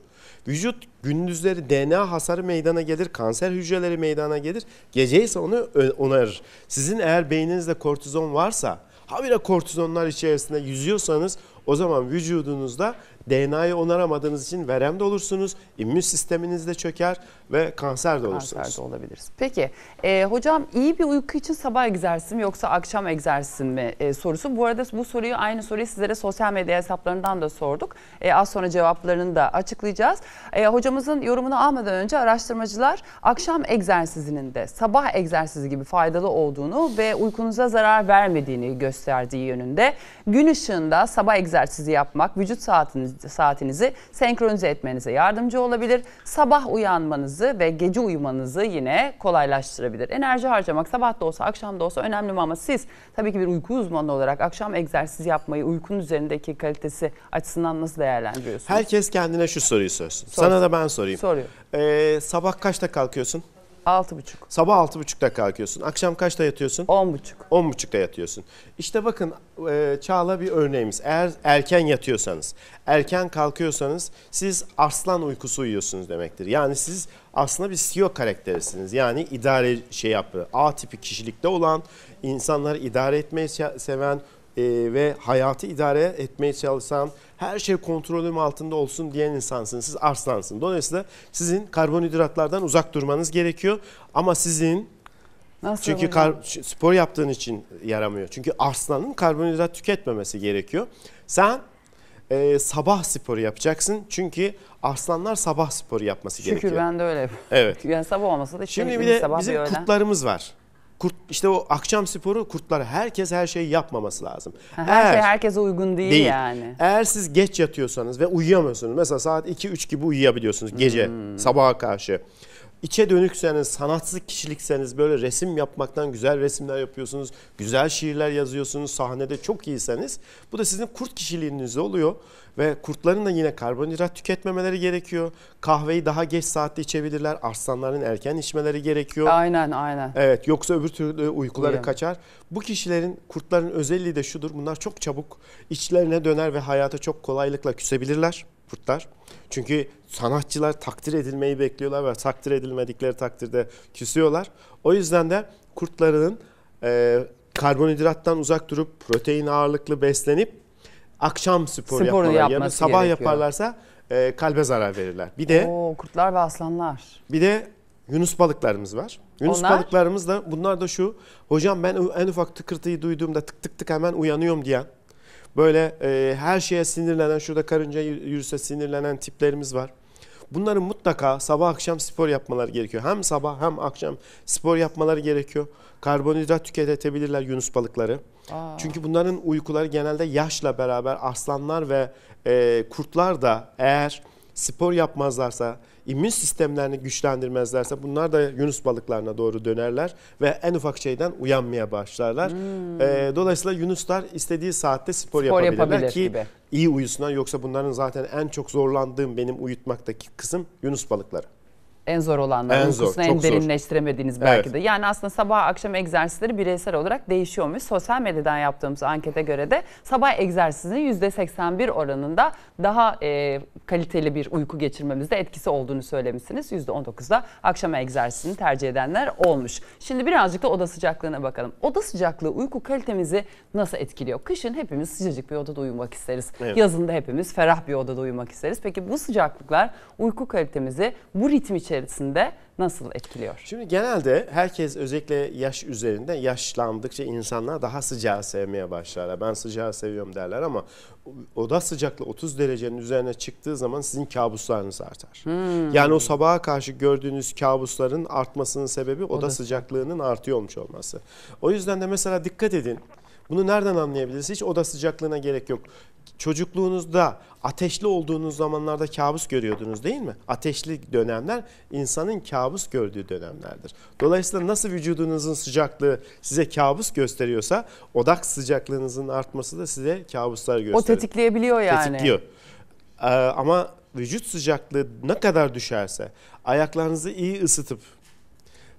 Vücut gündüzleri DNA hasarı meydana gelir, kanser hücreleri meydana gelir. Gece ise onu onarır. Sizin eğer beyninizde kortizon varsa, habire kortizonlar içerisinde yüzüyorsanız o zaman vücudunuzda DNA'yı onaramadığınız için verem de olursunuz, immün sisteminiz de çöker ve kanser de olursunuz. Kanser de olabiliriz. Peki e, hocam iyi bir uyku için sabah egzersizi yoksa akşam egzersizi mi e, sorusu. Bu arada bu soruyu aynı soruyu sizlere sosyal medya hesaplarından da sorduk. E, az sonra cevaplarını da açıklayacağız. E, hocamızın yorumunu almadan önce araştırmacılar akşam egzersizinin de sabah egzersizi gibi faydalı olduğunu ve uykunuza zarar vermediğini gösterdiği yönünde. Gün ışığında sabah egzersizi yapmak vücut saatiniz saatinizi senkronize etmenize yardımcı olabilir. Sabah uyanmanızı ve gece uyumanızı yine kolaylaştırabilir. Enerji harcamak sabah da olsa akşam da olsa önemli mi ama siz tabii ki bir uyku uzmanı olarak akşam egzersiz yapmayı uykunun üzerindeki kalitesi açısından nasıl değerlendiriyorsunuz? Herkes kendine şu soruyu sorsun. Sor. Sana da ben sorayım. Soruyorum. Ee, sabah kaçta kalkıyorsun? 6.30. Sabah 6.30'da kalkıyorsun. Akşam kaçta yatıyorsun? 10.30. 10.30'da yatıyorsun. İşte bakın e, Çağla bir örneğimiz. Eğer erken yatıyorsanız, erken kalkıyorsanız siz aslan uykusu uyuyorsunuz demektir. Yani siz aslında bir CEO karakterisiniz. Yani idare şey yapı, A tipi kişilikte olan, insanları idare etmeyi seven, e, ve hayatı idare etmeye çalışan, her şey kontrolüm altında olsun diyen insansınız. Siz arslansın. Dolayısıyla sizin karbonhidratlardan uzak durmanız gerekiyor. Ama sizin Nasıl çünkü kar, spor yaptığın için yaramıyor. Çünkü arslanın karbonhidrat tüketmemesi gerekiyor. Sen e, sabah sporu yapacaksın. Çünkü arslanlar sabah sporu yapması Şükür gerekiyor. Şükür ben de öyle yapıyorum. Evet. Yani sabah olmasa da Şimdi bir de sabah bizim bir öğlen. kutlarımız var. Kurt, işte o akşam sporu kurtlara herkes her şeyi yapmaması lazım. her şey Eğer, şey herkese uygun değil, değil yani. Eğer siz geç yatıyorsanız ve uyuyamıyorsunuz mesela saat 2-3 gibi uyuyabiliyorsunuz gece hmm. sabaha karşı. İçe dönükseniz, sanatsız kişilikseniz böyle resim yapmaktan güzel resimler yapıyorsunuz, güzel şiirler yazıyorsunuz, sahnede çok iyiseniz bu da sizin kurt kişiliğinizde oluyor. Ve kurtların da yine karbonhidrat tüketmemeleri gerekiyor. Kahveyi daha geç saatte içebilirler. Aslanların erken içmeleri gerekiyor. Aynen aynen. Evet yoksa öbür türlü uykuları Biliyorum. kaçar. Bu kişilerin kurtların özelliği de şudur. Bunlar çok çabuk içlerine döner ve hayata çok kolaylıkla küsebilirler kurtlar. Çünkü sanatçılar takdir edilmeyi bekliyorlar ve takdir edilmedikleri takdirde küsüyorlar. O yüzden de kurtlarının e, karbonhidrattan uzak durup protein ağırlıklı beslenip akşam spor, spor yapmaları yapmaları sabah gerekiyor. yaparlarsa e, kalbe zarar verirler. Bir de Oo, kurtlar ve aslanlar. Bir de Yunus balıklarımız var. Yunus Onlar? balıklarımız da bunlar da şu. Hocam ben en ufak tıkırtıyı duyduğumda tık tık tık hemen uyanıyorum diyen. Böyle e, her şeye sinirlenen, şurada karınca yürüse sinirlenen tiplerimiz var. Bunların mutlaka sabah akşam spor yapmaları gerekiyor. Hem sabah hem akşam spor yapmaları gerekiyor karbonhidrat tüketebilirler yunus balıkları. Aa. Çünkü bunların uykuları genelde yaşla beraber aslanlar ve e, kurtlar da eğer spor yapmazlarsa, immün sistemlerini güçlendirmezlerse bunlar da yunus balıklarına doğru dönerler ve en ufak şeyden uyanmaya başlarlar. Hmm. E, dolayısıyla yunuslar istediği saatte spor, spor yapabilirler yapabilir ki gibi. iyi uyusunlar. Yoksa bunların zaten en çok zorlandığım benim uyutmaktaki kısım yunus balıkları en zor olanlar. En zor, en derinleştiremediğiniz belki evet. de. Yani aslında sabah akşam egzersizleri bireysel olarak değişiyormuş. Sosyal medyadan yaptığımız ankete göre de sabah egzersizinin %81 oranında daha e, kaliteli bir uyku geçirmemizde etkisi olduğunu söylemişsiniz. %19'da akşam egzersizini tercih edenler olmuş. Şimdi birazcık da oda sıcaklığına bakalım. Oda sıcaklığı uyku kalitemizi nasıl etkiliyor? Kışın hepimiz sıcacık bir odada uyumak isteriz. Evet. Yazında hepimiz ferah bir odada uyumak isteriz. Peki bu sıcaklıklar uyku kalitemizi bu ritim içerisinde içerisinde nasıl etkiliyor? Şimdi genelde herkes özellikle yaş üzerinde yaşlandıkça insanlar daha sıcağı sevmeye başlarlar. Ben sıcağı seviyorum derler ama oda sıcaklığı 30 derecenin üzerine çıktığı zaman sizin kabuslarınız artar. Hmm. Yani o sabaha karşı gördüğünüz kabusların artmasının sebebi oda, oda sıcaklığının artıyor olmuş olması. O yüzden de mesela dikkat edin bunu nereden anlayabiliriz? Hiç oda sıcaklığına gerek yok. Çocukluğunuzda ateşli olduğunuz zamanlarda kabus görüyordunuz değil mi? Ateşli dönemler insanın kabus gördüğü dönemlerdir. Dolayısıyla nasıl vücudunuzun sıcaklığı size kabus gösteriyorsa odak sıcaklığınızın artması da size kabuslar gösteriyor. O tetikleyebiliyor yani. Tetikliyor. Ee, ama vücut sıcaklığı ne kadar düşerse ayaklarınızı iyi ısıtıp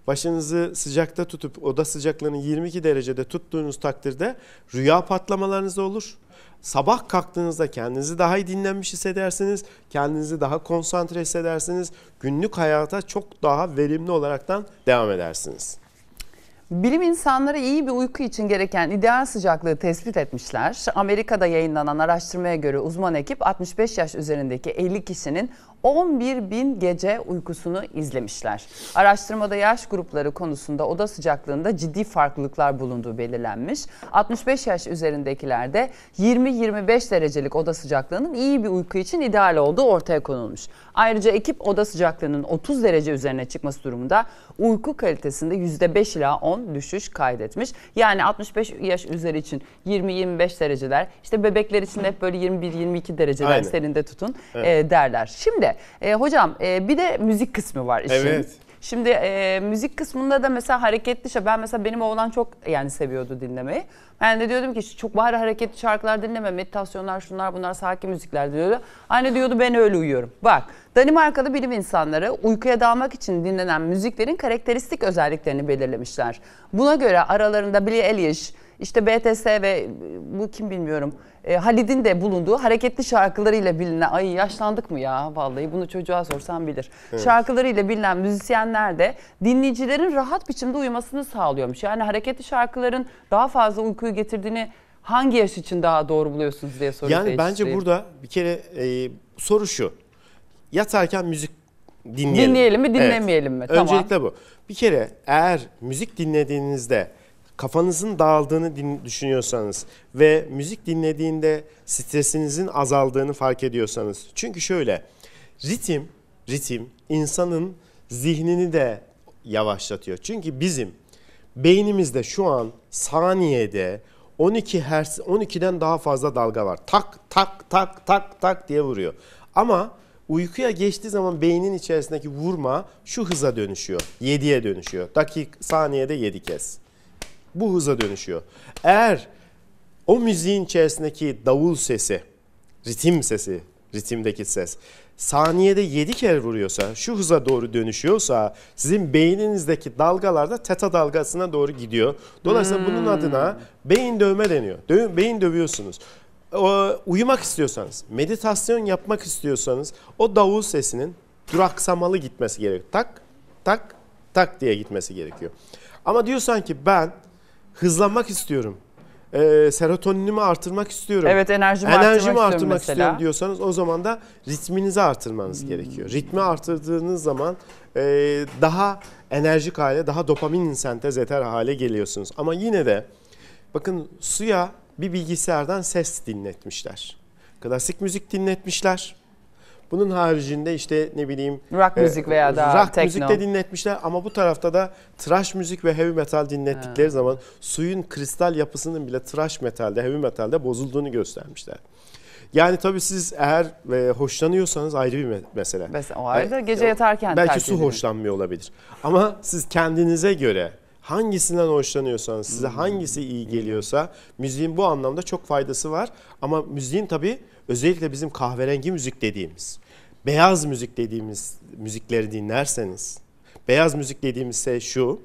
Başınızı sıcakta tutup oda sıcaklığını 22 derecede tuttuğunuz takdirde rüya patlamalarınız olur. Sabah kalktığınızda kendinizi daha iyi dinlenmiş hissedersiniz. Kendinizi daha konsantre hissedersiniz. Günlük hayata çok daha verimli olaraktan devam edersiniz. Bilim insanları iyi bir uyku için gereken ideal sıcaklığı tespit etmişler. Amerika'da yayınlanan araştırmaya göre uzman ekip 65 yaş üzerindeki 50 kişinin 11 bin gece uykusunu izlemişler. Araştırmada yaş grupları konusunda oda sıcaklığında ciddi farklılıklar bulunduğu belirlenmiş. 65 yaş üzerindekilerde 20-25 derecelik oda sıcaklığının iyi bir uyku için ideal olduğu ortaya konulmuş. Ayrıca ekip oda sıcaklığının 30 derece üzerine çıkması durumunda uyku kalitesinde %5 ila 10 düşüş kaydetmiş. Yani 65 yaş üzeri için 20-25 dereceler işte bebekler için hep böyle 21-22 dereceler Aynen. serinde tutun evet. e, derler. Şimdi Öyle. E, hocam e, bir de müzik kısmı var işin. Evet. Şimdi e, müzik kısmında da mesela hareketli şey. Ben mesela benim oğlan çok yani seviyordu dinlemeyi. Ben de diyordum ki çok bari hareketli şarkılar dinleme. Meditasyonlar şunlar bunlar sakin müzikler diyordu. Anne diyordu ben öyle uyuyorum. Bak Danimarka'da bilim insanları uykuya dalmak için dinlenen müziklerin karakteristik özelliklerini belirlemişler. Buna göre aralarında Billie Eilish, işte BTS ve e, bu kim bilmiyorum e, Halid'in de bulunduğu hareketli şarkılarıyla bilinen ay yaşlandık mı ya vallahi bunu çocuğa sorsan bilir. Evet. Şarkılarıyla bilinen müzisyenler de dinleyicilerin rahat biçimde uyumasını sağlıyormuş. Yani hareketli şarkıların daha fazla uykuyu getirdiğini hangi yaş için daha doğru buluyorsunuz diye soru Yani bence burada bir kere e, soru şu. Yatarken müzik dinleyelim. Dinleyelim mi dinlemeyelim evet. mi? Tamam. Öncelikle bu. Bir kere eğer müzik dinlediğinizde kafanızın dağıldığını düşünüyorsanız ve müzik dinlediğinde stresinizin azaldığını fark ediyorsanız. Çünkü şöyle ritim, ritim insanın zihnini de yavaşlatıyor. Çünkü bizim beynimizde şu an saniyede 12 hertz 12'den daha fazla dalga var. Tak tak tak tak tak diye vuruyor. Ama uykuya geçtiği zaman beynin içerisindeki vurma şu hıza dönüşüyor. 7'ye dönüşüyor. Dakik saniyede 7 kez bu hıza dönüşüyor. Eğer o müziğin içerisindeki davul sesi, ritim sesi, ritimdeki ses saniyede 7 kere vuruyorsa, şu hıza doğru dönüşüyorsa sizin beyninizdeki dalgalarda teta dalgasına doğru gidiyor. Dolayısıyla hmm. bunun adına beyin dövme deniyor. Dö beyin dövüyorsunuz. O, uyumak istiyorsanız, meditasyon yapmak istiyorsanız o davul sesinin duraksamalı gitmesi gerekiyor. Tak, tak, tak diye gitmesi gerekiyor. Ama diyorsan ki ben hızlanmak istiyorum. E, serotoninimi artırmak istiyorum. Evet enerjimi, enerjimi artırmak, artırmak istiyorum, istiyorum diyorsanız o zaman da ritminizi artırmanız hmm. gerekiyor. Ritmi artırdığınız zaman e, daha enerjik hale, daha dopamin sentez eter hale geliyorsunuz. Ama yine de bakın suya bir bilgisayardan ses dinletmişler. Klasik müzik dinletmişler. Bunun haricinde işte ne bileyim rock e, müzik veya daha rock techno. müzik de dinletmişler ama bu tarafta da trash müzik ve heavy metal dinlettikleri ha. zaman suyun kristal yapısının bile trash metalde, heavy metalde bozulduğunu göstermişler. Yani tabii siz eğer e, hoşlanıyorsanız ayrı bir mesele. Mesela o ayrı da e, gece yatarken Belki su hoşlanmıyor olabilir. Ama siz kendinize göre hangisinden hoşlanıyorsanız, size hmm. hangisi iyi geliyorsa müziğin bu anlamda çok faydası var. Ama müziğin tabii özellikle bizim kahverengi müzik dediğimiz, beyaz müzik dediğimiz müzikleri dinlerseniz, beyaz müzik dediğimizse şey şu,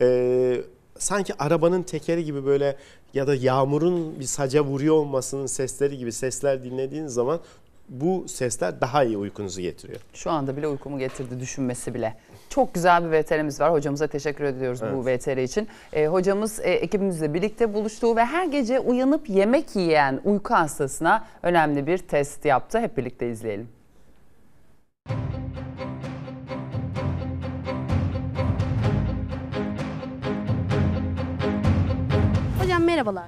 e, sanki arabanın tekeri gibi böyle ya da yağmurun bir saca vuruyor olmasının sesleri gibi sesler dinlediğiniz zaman bu sesler daha iyi uykunuzu getiriyor. Şu anda bile uykumu getirdi düşünmesi bile. Çok güzel bir VTR'miz var. Hocamıza teşekkür ediyoruz evet. bu VTR için. E, hocamız e, ekibimizle birlikte buluştuğu ve her gece uyanıp yemek yiyen uyku hastasına önemli bir test yaptı. Hep birlikte izleyelim. Hocam merhabalar.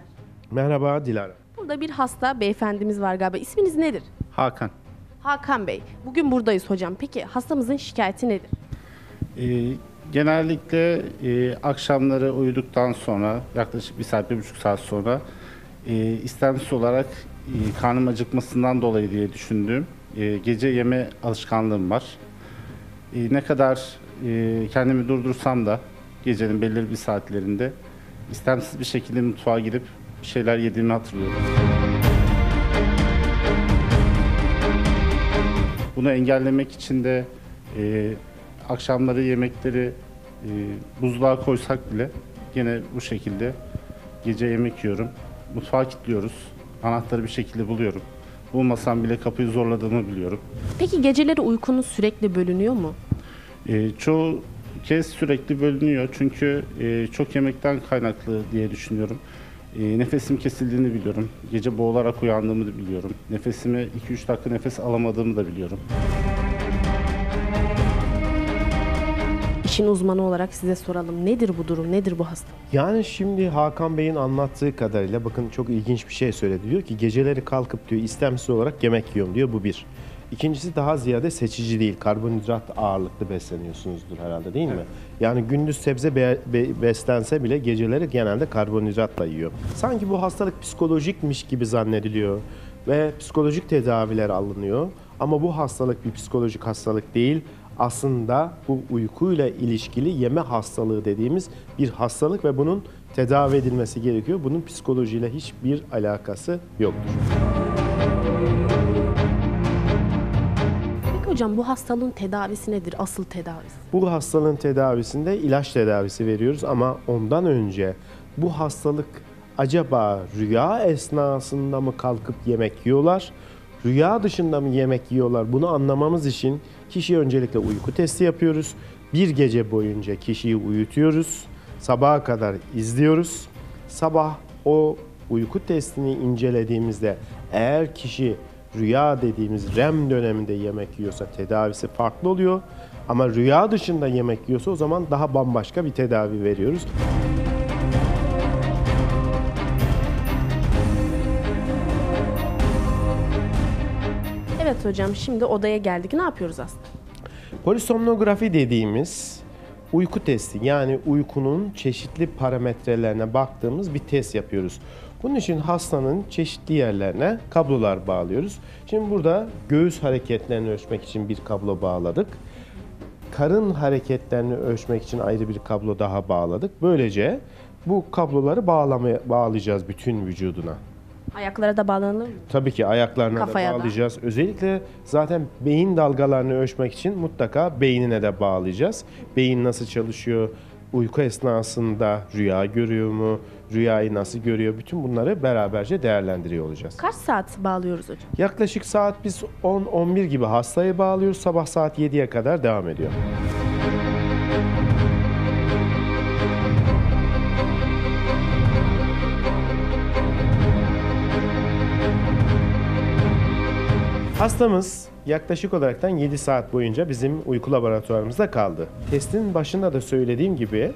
Merhaba Dilara. Burada bir hasta beyefendimiz var galiba. İsminiz nedir? Hakan. Hakan Bey, bugün buradayız hocam. Peki hastamızın şikayeti nedir? Ee, genellikle e, akşamları uyuduktan sonra, yaklaşık bir saat, bir buçuk saat sonra e, istemsiz olarak e, karnım acıkmasından dolayı diye düşündüğüm e, gece yeme alışkanlığım var. E, ne kadar e, kendimi durdursam da gecenin belirli bir saatlerinde istemsiz bir şekilde mutfağa girip bir şeyler yediğimi hatırlıyorum. Bunu engellemek için de e, akşamları yemekleri e, buzluğa koysak bile yine bu şekilde gece yemek yiyorum. Mutfağı kilitliyoruz. Anahtarı bir şekilde buluyorum. Bulmasam bile kapıyı zorladığımı biliyorum. Peki geceleri uykunuz sürekli bölünüyor mu? E, çoğu kez sürekli bölünüyor çünkü e, çok yemekten kaynaklı diye düşünüyorum. E, nefesim kesildiğini biliyorum. Gece boğularak uyandığımı da biliyorum. Nefesimi 2-3 dakika nefes alamadığımı da biliyorum. İşin uzmanı olarak size soralım. Nedir bu durum? Nedir bu hastalık? Yani şimdi Hakan Bey'in anlattığı kadarıyla bakın çok ilginç bir şey söyledi. Diyor ki geceleri kalkıp diyor istemsiz olarak yemek yiyorum diyor. Bu bir. İkincisi daha ziyade seçici değil. Karbonhidrat ağırlıklı besleniyorsunuzdur herhalde değil mi? Yani gündüz sebze be, be, beslense bile geceleri genelde karbonhidratla yiyor. Sanki bu hastalık psikolojikmiş gibi zannediliyor ve psikolojik tedaviler alınıyor. Ama bu hastalık bir psikolojik hastalık değil. Aslında bu uykuyla ilişkili yeme hastalığı dediğimiz bir hastalık ve bunun tedavi edilmesi gerekiyor. Bunun psikolojiyle hiçbir alakası yoktur. Hocam bu hastalığın tedavisi nedir? Asıl tedavisi? Bu hastalığın tedavisinde ilaç tedavisi veriyoruz ama ondan önce bu hastalık acaba rüya esnasında mı kalkıp yemek yiyorlar? Rüya dışında mı yemek yiyorlar? Bunu anlamamız için kişi öncelikle uyku testi yapıyoruz. Bir gece boyunca kişiyi uyutuyoruz. Sabaha kadar izliyoruz. Sabah o uyku testini incelediğimizde eğer kişi rüya dediğimiz REM döneminde yemek yiyorsa tedavisi farklı oluyor. Ama rüya dışında yemek yiyorsa o zaman daha bambaşka bir tedavi veriyoruz. Evet hocam şimdi odaya geldik. Ne yapıyoruz aslında? Polisomnografi dediğimiz uyku testi yani uykunun çeşitli parametrelerine baktığımız bir test yapıyoruz. Bunun için hastanın çeşitli yerlerine kablolar bağlıyoruz. Şimdi burada göğüs hareketlerini ölçmek için bir kablo bağladık. Karın hareketlerini ölçmek için ayrı bir kablo daha bağladık. Böylece bu kabloları bağlamaya, bağlayacağız bütün vücuduna. Ayaklara da bağlanır mı? Tabii ki ayaklarına Kafaya da bağlayacağız. Da. Özellikle zaten beyin dalgalarını ölçmek için mutlaka beynine de bağlayacağız. Beyin nasıl çalışıyor? Uyku esnasında rüya görüyor mu? rüyayı nasıl görüyor? Bütün bunları beraberce değerlendiriyor olacağız. Kaç saat bağlıyoruz hocam? Yaklaşık saat biz 10-11 gibi hastayı bağlıyoruz. Sabah saat 7'ye kadar devam ediyor. Hastamız yaklaşık olaraktan 7 saat boyunca bizim uyku laboratuvarımızda kaldı. Testin başında da söylediğim gibi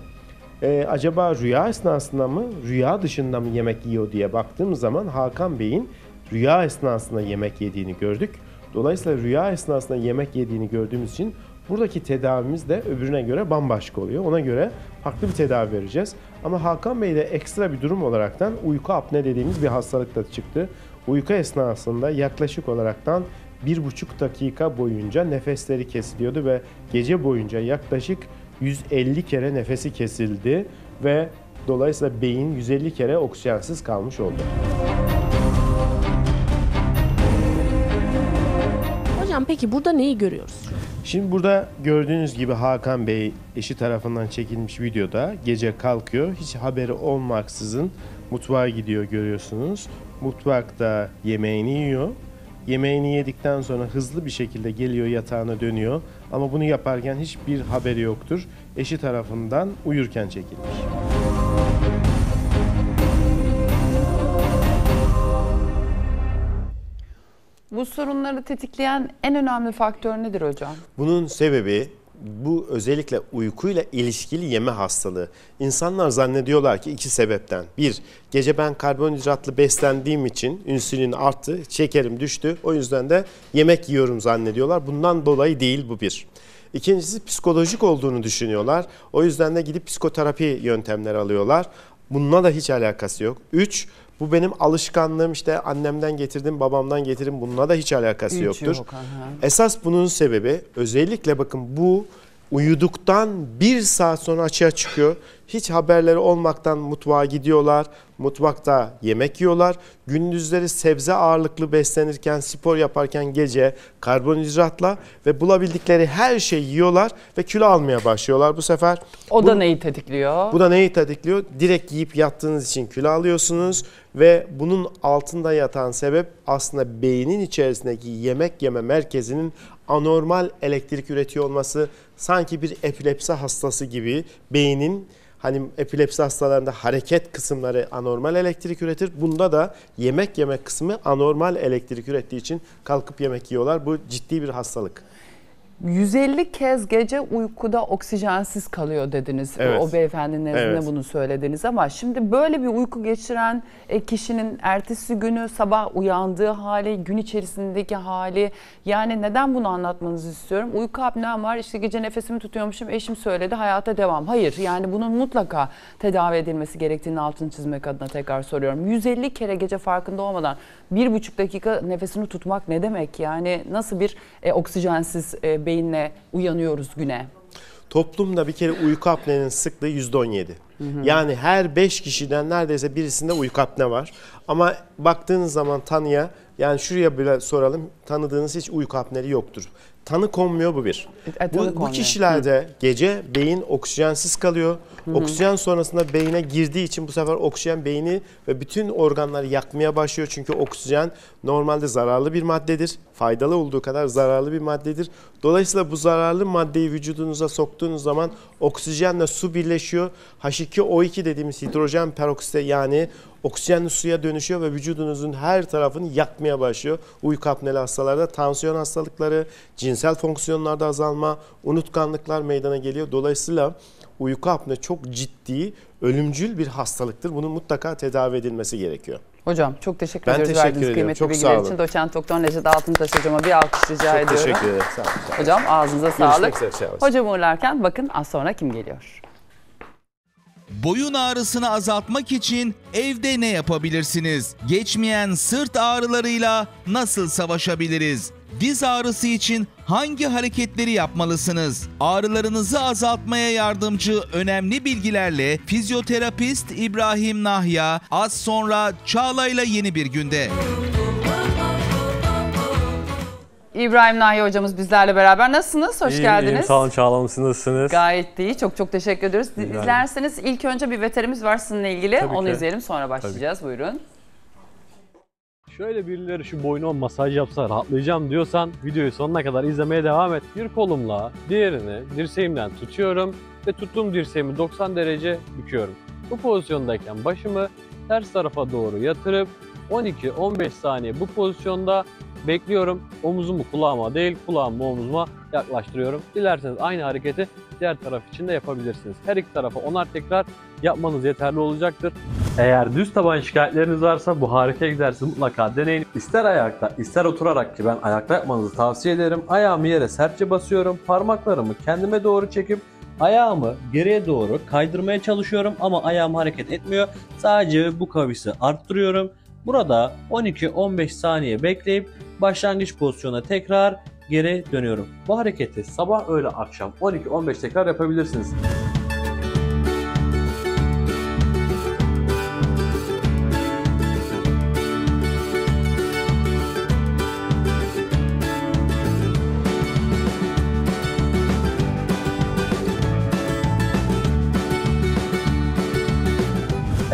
e, acaba rüya esnasında mı, rüya dışında mı yemek yiyor diye baktığımız zaman Hakan Bey'in rüya esnasında yemek yediğini gördük. Dolayısıyla rüya esnasında yemek yediğini gördüğümüz için buradaki tedavimiz de öbürüne göre bambaşka oluyor. Ona göre farklı bir tedavi vereceğiz. Ama Hakan Bey'de ekstra bir durum olaraktan uyku apne dediğimiz bir hastalık da çıktı. Uyku esnasında yaklaşık olaraktan bir buçuk dakika boyunca nefesleri kesiliyordu ve gece boyunca yaklaşık 150 kere nefesi kesildi ve dolayısıyla beyin 150 kere oksijensiz kalmış oldu. Hocam peki burada neyi görüyoruz? Şimdi burada gördüğünüz gibi Hakan Bey eşi tarafından çekilmiş videoda gece kalkıyor. Hiç haberi olmaksızın mutfağa gidiyor görüyorsunuz. Mutfakta yemeğini yiyor yemeğini yedikten sonra hızlı bir şekilde geliyor yatağına dönüyor ama bunu yaparken hiçbir haberi yoktur. Eşi tarafından uyurken çekilmiş. Bu sorunları tetikleyen en önemli faktör nedir hocam? Bunun sebebi bu özellikle uykuyla ilişkili yeme hastalığı. İnsanlar zannediyorlar ki iki sebepten. Bir, gece ben karbonhidratlı beslendiğim için insülin arttı, şekerim düştü. O yüzden de yemek yiyorum zannediyorlar. Bundan dolayı değil bu bir. İkincisi psikolojik olduğunu düşünüyorlar. O yüzden de gidip psikoterapi yöntemleri alıyorlar. Bununla da hiç alakası yok. Üç, bu benim alışkanlığım işte annemden getirdim, babamdan getirdim. Bununla da hiç alakası hiç yoktur. Yok, Esas bunun sebebi özellikle bakın bu Uyuduktan bir saat sonra açığa çıkıyor. Hiç haberleri olmaktan mutfağa gidiyorlar. Mutfakta yemek yiyorlar. Gündüzleri sebze ağırlıklı beslenirken, spor yaparken gece karbonhidratla ve bulabildikleri her şeyi yiyorlar ve kilo almaya başlıyorlar bu sefer. O bu, da neyi tetikliyor? Bu da neyi tetikliyor? Direkt yiyip yattığınız için kilo alıyorsunuz ve bunun altında yatan sebep aslında beynin içerisindeki yemek yeme merkezinin anormal elektrik üretiyor olması sanki bir epilepsi hastası gibi beynin hani epilepsi hastalarında hareket kısımları anormal elektrik üretir. Bunda da yemek yemek kısmı anormal elektrik ürettiği için kalkıp yemek yiyorlar. Bu ciddi bir hastalık. 150 kez gece uykuda oksijensiz kalıyor dediniz. E, evet. O beyefendinin nezdinde evet. bunu söylediniz ama şimdi böyle bir uyku geçiren e, kişinin ertesi günü sabah uyandığı hali, gün içerisindeki hali yani neden bunu anlatmanızı istiyorum? Uyku apneam var işte gece nefesimi tutuyormuşum eşim söyledi hayata devam. Hayır yani bunun mutlaka tedavi edilmesi gerektiğini altını çizmek adına tekrar soruyorum. 150 kere gece farkında olmadan bir buçuk dakika nefesini tutmak ne demek? Yani nasıl bir e, oksijensiz e, beyinle uyanıyoruz güne? Toplumda bir kere uyku apnenin sıklığı %17. Hı hı. Yani her 5 kişiden neredeyse birisinde uyku apne var. Ama baktığınız zaman tanıya yani şuraya bile soralım tanıdığınız hiç uyku apneli yoktur tanı konmuyor bu bir. E, bu, konmuyor. bu kişilerde Hı. gece beyin oksijensiz kalıyor. Hı-hı. Oksijen sonrasında beyine girdiği için bu sefer oksijen beyni ve bütün organları yakmaya başlıyor. Çünkü oksijen normalde zararlı bir maddedir. Faydalı olduğu kadar zararlı bir maddedir. Dolayısıyla bu zararlı maddeyi vücudunuza soktuğunuz zaman Oksijenle su birleşiyor. H2O2 dediğimiz hidrojen peroksit yani oksijenli suya dönüşüyor ve vücudunuzun her tarafını yakmaya başlıyor. Uyku apneli hastalarda tansiyon hastalıkları, cinsel fonksiyonlarda azalma, unutkanlıklar meydana geliyor. Dolayısıyla uyku apne çok ciddi, ölümcül bir hastalıktır. Bunun mutlaka tedavi edilmesi gerekiyor. Hocam çok teşekkür ben ediyoruz teşekkür verdiğiniz ediyorum. kıymetli çok bilgiler için. Doçent Doktor Necdet Altıntaş hocama bir alkış rica çok ediyorum. Çok teşekkür ederim. Sağ olun. Sağ olun. Hocam ağzınıza Görüşmek sağlık. Üzere, Hocam uğurlarken bakın az sonra kim geliyor? Boyun ağrısını azaltmak için evde ne yapabilirsiniz? Geçmeyen sırt ağrılarıyla nasıl savaşabiliriz? diz ağrısı için hangi hareketleri yapmalısınız? Ağrılarınızı azaltmaya yardımcı önemli bilgilerle fizyoterapist İbrahim Nahya az sonra ile yeni bir günde. İbrahim Nahya hocamız bizlerle beraber. Nasılsınız? Hoş iyiyim, geldiniz. İyiyim, sağ olun Çağla Hanım. Siz nasılsınız? Gayet iyi. Çok çok teşekkür ediyoruz. İbrahim. İzlerseniz ilk önce bir veterimiz var sizinle ilgili. Tabii Onu ki. izleyelim sonra başlayacağız. Tabii. Buyurun. Şöyle birileri şu boynuma masaj yapsa rahatlayacağım diyorsan videoyu sonuna kadar izlemeye devam et. Bir kolumla diğerini dirseğimden tutuyorum ve tuttuğum dirseğimi 90 derece büküyorum. Bu pozisyondayken başımı ters tarafa doğru yatırıp 12-15 saniye bu pozisyonda bekliyorum. Omuzumu kulağıma değil kulağımı omuzuma yaklaştırıyorum. Dilerseniz aynı hareketi diğer taraf için de yapabilirsiniz. Her iki tarafa onar tekrar yapmanız yeterli olacaktır. Eğer düz taban şikayetleriniz varsa bu harika egzersizi mutlaka deneyin. İster ayakta ister oturarak ki ben ayakta yapmanızı tavsiye ederim. Ayağımı yere sertçe basıyorum. Parmaklarımı kendime doğru çekip ayağımı geriye doğru kaydırmaya çalışıyorum ama ayağım hareket etmiyor. Sadece bu kavisi arttırıyorum. Burada 12-15 saniye bekleyip başlangıç pozisyonuna tekrar geri dönüyorum. Bu hareketi sabah öğle akşam 12-15 tekrar yapabilirsiniz.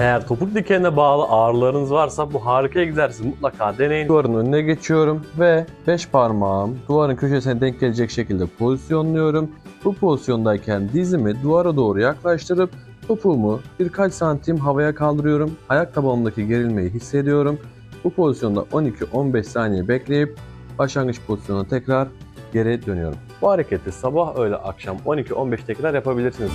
Eğer topuk dikenine bağlı ağrılarınız varsa bu harika egzersiz mutlaka deneyin. Duvarın önüne geçiyorum ve 5 parmağım duvarın köşesine denk gelecek şekilde pozisyonluyorum. Bu pozisyondayken dizimi duvara doğru yaklaştırıp topuğumu birkaç santim havaya kaldırıyorum. Ayak tabanımdaki gerilmeyi hissediyorum. Bu pozisyonda 12-15 saniye bekleyip başlangıç pozisyonuna tekrar geri dönüyorum. Bu hareketi sabah öğle akşam 12-15 tekrar yapabilirsiniz.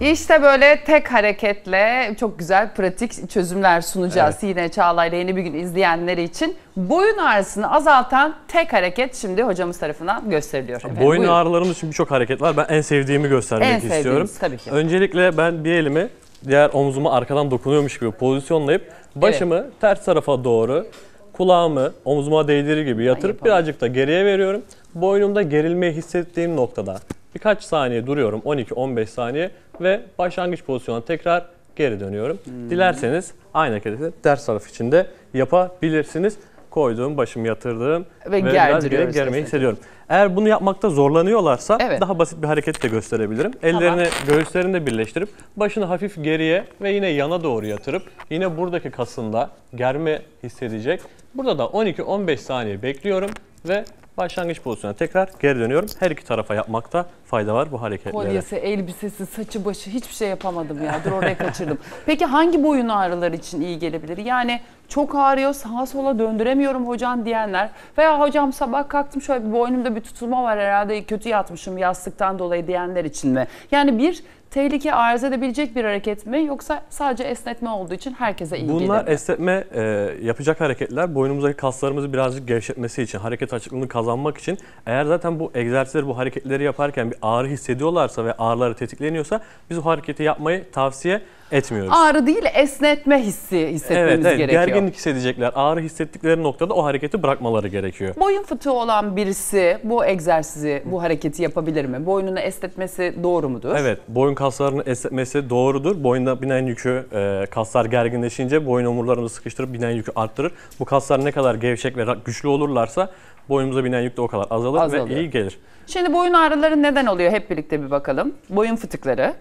İşte böyle tek hareketle çok güzel pratik çözümler sunacağız. Evet. Yine Çağla'yla yeni bir gün izleyenleri için. Boyun ağrısını azaltan tek hareket şimdi hocamız tarafından gösteriliyor. Efendim. Boyun Buyurun. ağrılarının için birçok hareket var. Ben en sevdiğimi göstermek en istiyorum. tabii ki. Öncelikle ben bir elimi diğer omzuma arkadan dokunuyormuş gibi pozisyonlayıp başımı evet. ters tarafa doğru kulağımı omzuma değdirir gibi yatırıp birazcık da geriye veriyorum. Boynumda gerilmeyi hissettiğim noktada Birkaç saniye duruyorum 12-15 saniye ve başlangıç pozisyonuna tekrar geri dönüyorum. Hmm. Dilerseniz aynı hareketi ders tarafı içinde yapabilirsiniz. Koyduğum, başımı yatırdığım ve, ve biraz geri germeyi hissediyorum. Eğer bunu yapmakta zorlanıyorlarsa evet. daha basit bir hareket de gösterebilirim. Ellerini tamam. göğüslerinde birleştirip başını hafif geriye ve yine yana doğru yatırıp yine buradaki kasında germe hissedecek. Burada da 12-15 saniye bekliyorum ve başlangıç pozisyonuna tekrar geri dönüyorum. Her iki tarafa yapmakta fayda var bu hareketlere. Kolyesi, elbisesi, saçı başı hiçbir şey yapamadım ya. Dur oraya kaçırdım. Peki hangi boyun ağrıları için iyi gelebilir? Yani çok ağrıyor sağa sola döndüremiyorum hocam diyenler veya hocam sabah kalktım şöyle bir boynumda bir tutulma var herhalde kötü yatmışım yastıktan dolayı diyenler için mi? Yani bir tehlike arz edebilecek bir hareket mi yoksa sadece esnetme olduğu için herkese iyi Bunlar gelir Bunlar esnetme e, yapacak hareketler boynumuzdaki kaslarımızı birazcık gevşetmesi için, hareket açıklığını kazanmak için. Eğer zaten bu egzersizleri, bu hareketleri yaparken bir ağrı hissediyorlarsa ve ağrıları tetikleniyorsa biz o hareketi yapmayı tavsiye etmiyoruz. Ağrı değil esnetme hissi hissetmemiz evet, evet. gerekiyor. Gerginlik hissedecekler. Ağrı hissettikleri noktada o hareketi bırakmaları gerekiyor. Boyun fıtığı olan birisi bu egzersizi, bu hareketi yapabilir mi? Boynunu esnetmesi doğru mudur? Evet, boyun kaslarını esnetmesi doğrudur. Boyunda binen yükü, e, kaslar gerginleşince boyun omurlarını sıkıştırıp binen yükü arttırır. Bu kaslar ne kadar gevşek ve güçlü olurlarsa boynumuza binen yük de o kadar azalır Azalıyor. ve iyi gelir. Şimdi boyun ağrıları neden oluyor? Hep birlikte bir bakalım. Boyun fıtıkları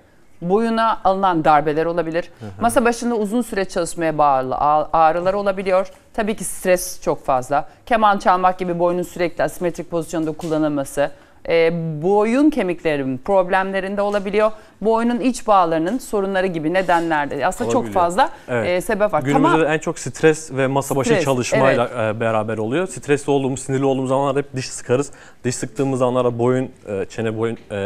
boyuna alınan darbeler olabilir. Hı Masa başında uzun süre çalışmaya bağlı ağrılar olabiliyor. Tabii ki stres çok fazla. Keman çalmak gibi boynun sürekli asimetrik pozisyonda kullanılması e, boyun kemiklerinin problemlerinde olabiliyor. boyunun iç bağlarının sorunları gibi nedenlerde aslında olabiliyor. çok fazla evet. e, sebep var. Günümüzde tamam. en çok stres ve masa başı stres, çalışmayla evet. E, beraber oluyor. Stresli olduğumuz, sinirli olduğumuz zamanlar hep diş sıkarız. Diş sıktığımız anlarda boyun, e, çene boyun, e,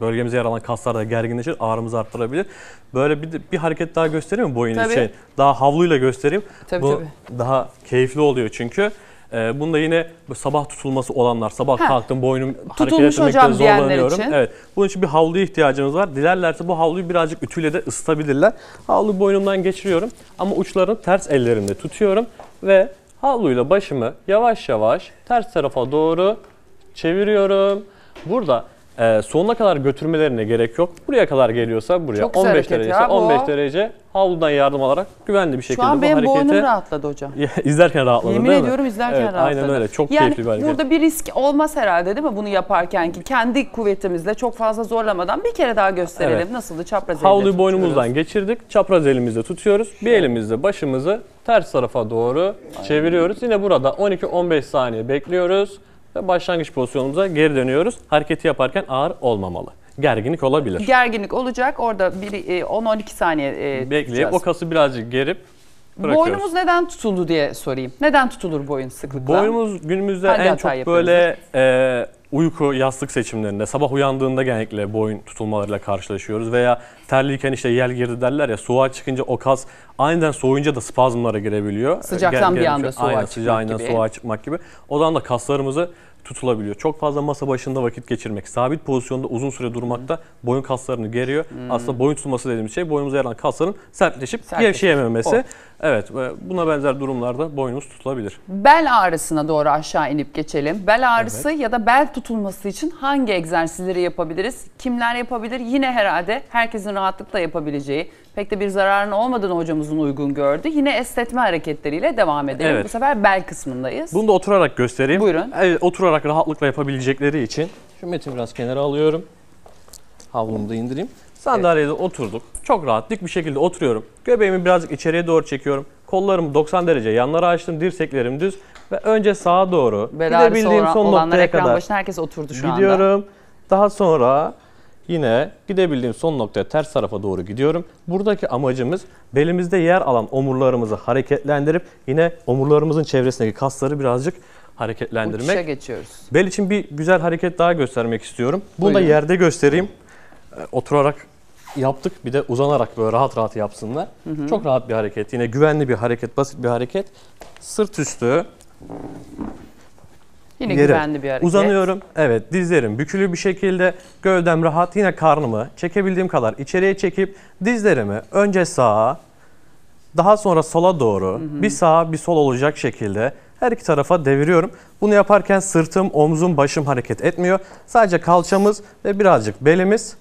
bölgemize yer alan kaslar da gerginleşir, ağrımızı arttırabilir. Böyle bir, bir hareket daha göstereyim mi boyun için? Daha havluyla göstereyim. Tabii, Bu tabii. daha keyifli oluyor çünkü. E, bunda yine sabah tutulması olanlar, sabah ha. kalktım boynum Tutulmuş hareket etmekte zorlanıyorum. Için. Evet. Bunun için bir havluya ihtiyacımız var. Dilerlerse bu havluyu birazcık ütüyle de ısıtabilirler. Havluyu boynumdan geçiriyorum ama uçlarını ters ellerimle tutuyorum ve havluyla başımı yavaş yavaş ters tarafa doğru çeviriyorum. Burada e, sonuna kadar götürmelerine gerek yok. Buraya kadar geliyorsa buraya. Çok güzel 15 derece, ya 15 derece havludan yardım alarak güvenli bir şekilde Şu an bu benim harekete boynum rahatladı hocam. İzlerken rahatladı Yemin değil mi? ediyorum izlerken evet, rahatladı. Aynen öyle. Çok yani keyifli bir hareket. Burada bir risk olmaz herhalde değil mi bunu yaparken ki kendi kuvvetimizle çok fazla zorlamadan bir kere daha gösterelim. Evet. Nasıldı çapraz Havluyu elimizle boynumuzdan geçirdik. Çapraz elimizle tutuyoruz. Bir elimizle başımızı ters tarafa doğru çeviriyoruz. Yine burada 12-15 saniye bekliyoruz ve başlangıç pozisyonumuza geri dönüyoruz. Hareketi yaparken ağır olmamalı. Gerginlik olabilir. Gerginlik olacak. Orada 10-12 e, saniye e, Bekleyip tutacağız. o kası birazcık gerip Boynumuz neden tutuldu diye sorayım. Neden tutulur boyun sıklıkla? Boynumuz günümüzde Hangi en çok yapıyoruz? böyle e, uyku, yastık seçimlerinde, sabah uyandığında genellikle boyun tutulmalarıyla karşılaşıyoruz. Veya terliyken işte yel girdi derler ya, soğuğa çıkınca o kas aniden soğuyunca da spazmlara girebiliyor. E, Sıcaktan Gel, bir anda soğuğa aynen, çıkmak gibi. Aynen sıcağından soğuğa çıkmak gibi. O zaman da kaslarımızı tutulabiliyor. Çok fazla masa başında vakit geçirmek, sabit pozisyonda uzun süre durmakta hmm. boyun kaslarını geriyor. Hmm. Aslında boyun tutulması dediğimiz şey boynumuza yer alan kasların sertleşip Sertleşir. gevşeyememesi. O. Evet e, buna benzer durumlarda boynumuz tutulabilir. Bel ağrısına doğru aşağı inip geçelim. Bel ağrısı evet. ya da bel tutulması için hangi egzersizleri yapabiliriz? Kimler yapabilir? Yine herhalde herkesin rahatlıkla yapabileceği pek de bir zararın olmadığını hocamızın uygun gördü. Yine esnetme hareketleriyle devam edelim. Evet. Bu sefer bel kısmındayız. Bunu da oturarak göstereyim. Buyurun. Evet, oturarak rahatlıkla yapabilecekleri için. Şu metin biraz kenara alıyorum. Havlumu da indireyim. Sandalyede evet. oturduk. Çok rahat dik bir şekilde oturuyorum. Göbeğimi birazcık içeriye doğru çekiyorum. Kollarımı 90 derece yanlara açtım. Dirseklerim düz. Ve önce sağa doğru. Beraber gidebildiğim sonra, son noktaya kadar. Ekran başına herkes oturdu şu gidiyorum. anda. Gidiyorum. Daha sonra yine gidebildiğim son noktaya ters tarafa doğru gidiyorum. Buradaki amacımız belimizde yer alan omurlarımızı hareketlendirip yine omurlarımızın çevresindeki kasları birazcık hareketlendirmek. Uçuşa geçiyoruz. Bel için bir güzel hareket daha göstermek istiyorum. Bunu Buyurun. da yerde göstereyim. Ee, oturarak yaptık bir de uzanarak böyle rahat rahat yapsınlar. Hı hı. Çok rahat bir hareket. Yine güvenli bir hareket, basit bir hareket. Sırt üstü Yine yere güvenli bir hareket. uzanıyorum. Evet dizlerim bükülü bir şekilde, gövdem rahat. Yine karnımı çekebildiğim kadar içeriye çekip dizlerimi önce sağa, daha sonra sola doğru hı hı. bir sağa bir sol olacak şekilde her iki tarafa deviriyorum. Bunu yaparken sırtım, omzum, başım hareket etmiyor. Sadece kalçamız ve birazcık belimiz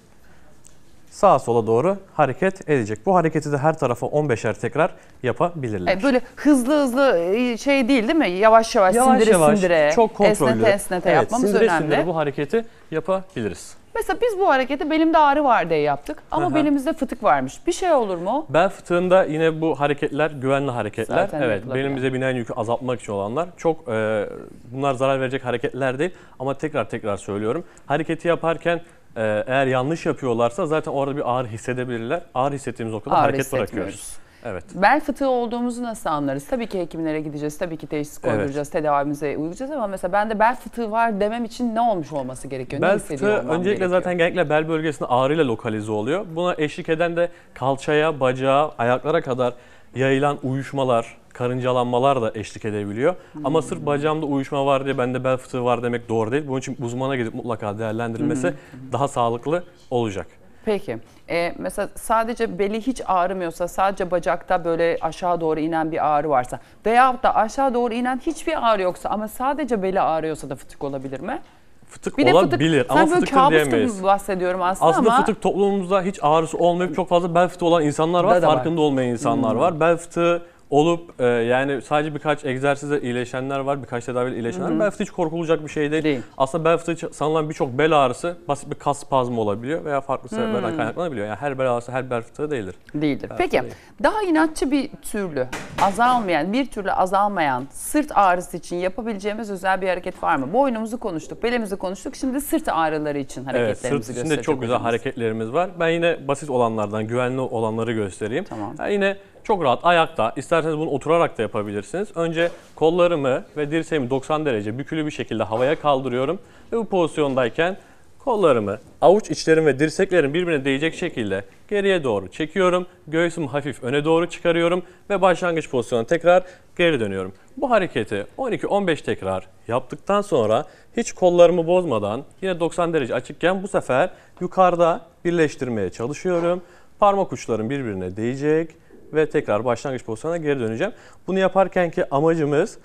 sağa sola doğru hareket edecek. Bu hareketi de her tarafa 15'er tekrar yapabilirler. Evet, böyle hızlı hızlı e, şey değil değil mi? Yavaş yavaş, yavaş sindire yavaş, sindire, çok kontrollü. esnete esnete evet, yapmamız sindire önemli. Sindire bu hareketi yapabiliriz. Mesela biz bu hareketi belimde ağrı var diye yaptık ama Aha. belimizde fıtık varmış. Bir şey olur mu? Bel fıtığında yine bu hareketler güvenli hareketler. Zaten evet, belimize binen yükü azaltmak için olanlar. Çok e, bunlar zarar verecek hareketler değil ama tekrar tekrar söylüyorum. Hareketi yaparken ee, eğer yanlış yapıyorlarsa zaten orada bir ağır hissedebilirler. Ağır hissettiğimiz noktada ağır hareket bırakıyoruz. Evet. Bel fıtığı olduğumuzu nasıl anlarız? Tabii ki hekimlere gideceğiz, tabii ki teşhis koyduracağız, evet. tedavimize uygulayacağız ama mesela bende bel fıtığı var demem için ne olmuş olması gerekiyor? Bel ne fıtığı öncelikle gerekiyor? zaten genellikle bel bölgesinde ağrıyla lokalize oluyor. Buna eşlik eden de kalçaya, bacağa, ayaklara kadar yayılan uyuşmalar, karıncalanmalar da eşlik edebiliyor. Hmm. Ama sırf bacağımda uyuşma var diye bende bel fıtığı var demek doğru değil. Bunun için uzmana gidip mutlaka değerlendirilmesi hmm. daha sağlıklı olacak. Peki. Ee, mesela sadece beli hiç ağrımıyorsa, sadece bacakta böyle aşağı doğru inen bir ağrı varsa veyahut da aşağı doğru inen hiçbir ağrı yoksa ama sadece beli ağrıyorsa da fıtık olabilir mi? Fıtık bir olabilir fıtık, ama fıtık diyemeyiz. bahsediyorum aslında, aslında ama. fıtık toplumumuzda hiç ağrısı olmayıp çok fazla bel fıtığı olan insanlar var. Da da farkında var. olmayan insanlar hmm. var. Bel fıtığı olup e, yani sadece birkaç egzersize iyileşenler var, birkaç tedaviyle iyileşenler. Hı Bel fıtığı hiç korkulacak bir şey değil. değil. Aslında bel fıtığı sanılan birçok bel ağrısı basit bir kas spazmı olabiliyor veya farklı sebeplerden kaynaklanabiliyor. Yani her bel ağrısı her bel fıtığı değildir. Değildir. Bel Peki değil. daha inatçı bir türlü azalmayan, bir türlü azalmayan sırt ağrısı için yapabileceğimiz özel bir hareket var mı? Boynumuzu konuştuk, belimizi konuştuk. Şimdi sırt ağrıları için hareketlerimizi evet, sırt için de çok güzel hareketlerimiz var. Ben yine basit olanlardan, güvenli olanları göstereyim. Tamam. Yani yine çok rahat ayakta, isterseniz bunu oturarak da yapabilirsiniz. Önce kollarımı ve dirseğimi 90 derece bükülü bir şekilde havaya kaldırıyorum. Ve bu pozisyondayken kollarımı avuç içlerim ve dirseklerim birbirine değecek şekilde geriye doğru çekiyorum. Göğsümü hafif öne doğru çıkarıyorum ve başlangıç pozisyonuna tekrar geri dönüyorum. Bu hareketi 12-15 tekrar yaptıktan sonra hiç kollarımı bozmadan yine 90 derece açıkken bu sefer yukarıda birleştirmeye çalışıyorum. Parmak uçlarım birbirine değecek ve tekrar başlangıç pozisyonuna geri döneceğim. Bunu yaparken ki amacımız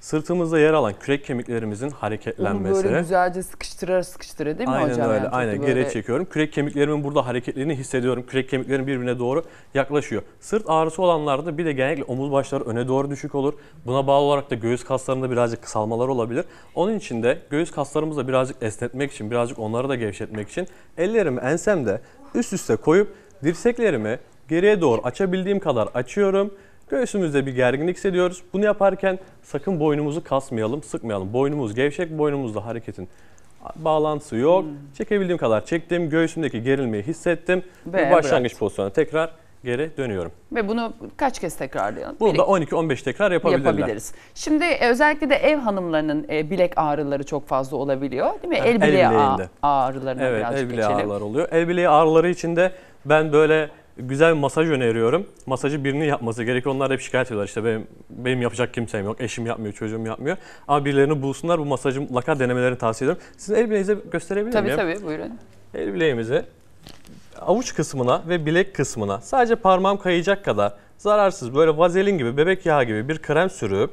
sırtımızda yer alan kürek kemiklerimizin hareketlenmesi. Onu böyle güzelce sıkıştırır sıkıştırır değil mi aynen hocam? Öyle, yani aynen geri böyle... çekiyorum. Kürek kemiklerimin burada hareketlerini hissediyorum. Kürek kemiklerim birbirine doğru yaklaşıyor. Sırt ağrısı olanlarda bir de genellikle omuz başları öne doğru düşük olur. Buna bağlı olarak da göğüs kaslarında birazcık kısalmalar olabilir. Onun için de göğüs kaslarımızı da birazcık esnetmek için, birazcık onları da gevşetmek için ellerimi ensemde üst üste koyup dirseklerimi Geriye doğru açabildiğim kadar açıyorum. Göğsümüzde bir gerginlik hissediyoruz. Bunu yaparken sakın boynumuzu kasmayalım, sıkmayalım. Boynumuz gevşek, boynumuzda hareketin bağlantısı yok. Hmm. Çekebildiğim kadar çektim. Göğsümdeki gerilmeyi hissettim. Ve, ve başlangıç bırak. pozisyonuna tekrar geri dönüyorum. Ve bunu kaç kez tekrarlayalım? Bunu da 12-15 tekrar yapabilirler. Yapabiliriz. Şimdi e, özellikle de ev hanımlarının e, bilek ağrıları çok fazla olabiliyor değil mi? El bileği ağrılarına evet, birazcık geçelim. Evet el bileği ağrıları oluyor. El bileği ağrıları için de ben böyle güzel bir masaj öneriyorum. Masajı birinin yapması gerekiyor. Onlar hep şikayet ediyorlar. İşte benim, benim yapacak kimsem yok. Eşim yapmıyor, çocuğum yapmıyor. Ama birilerini bulsunlar. Bu masajı mutlaka denemelerini tavsiye ediyorum. Sizin el bileğinizi gösterebilir miyim? Tabii tabii buyurun. El bileğimizi avuç kısmına ve bilek kısmına sadece parmağım kayacak kadar zararsız böyle vazelin gibi, bebek yağı gibi bir krem sürüp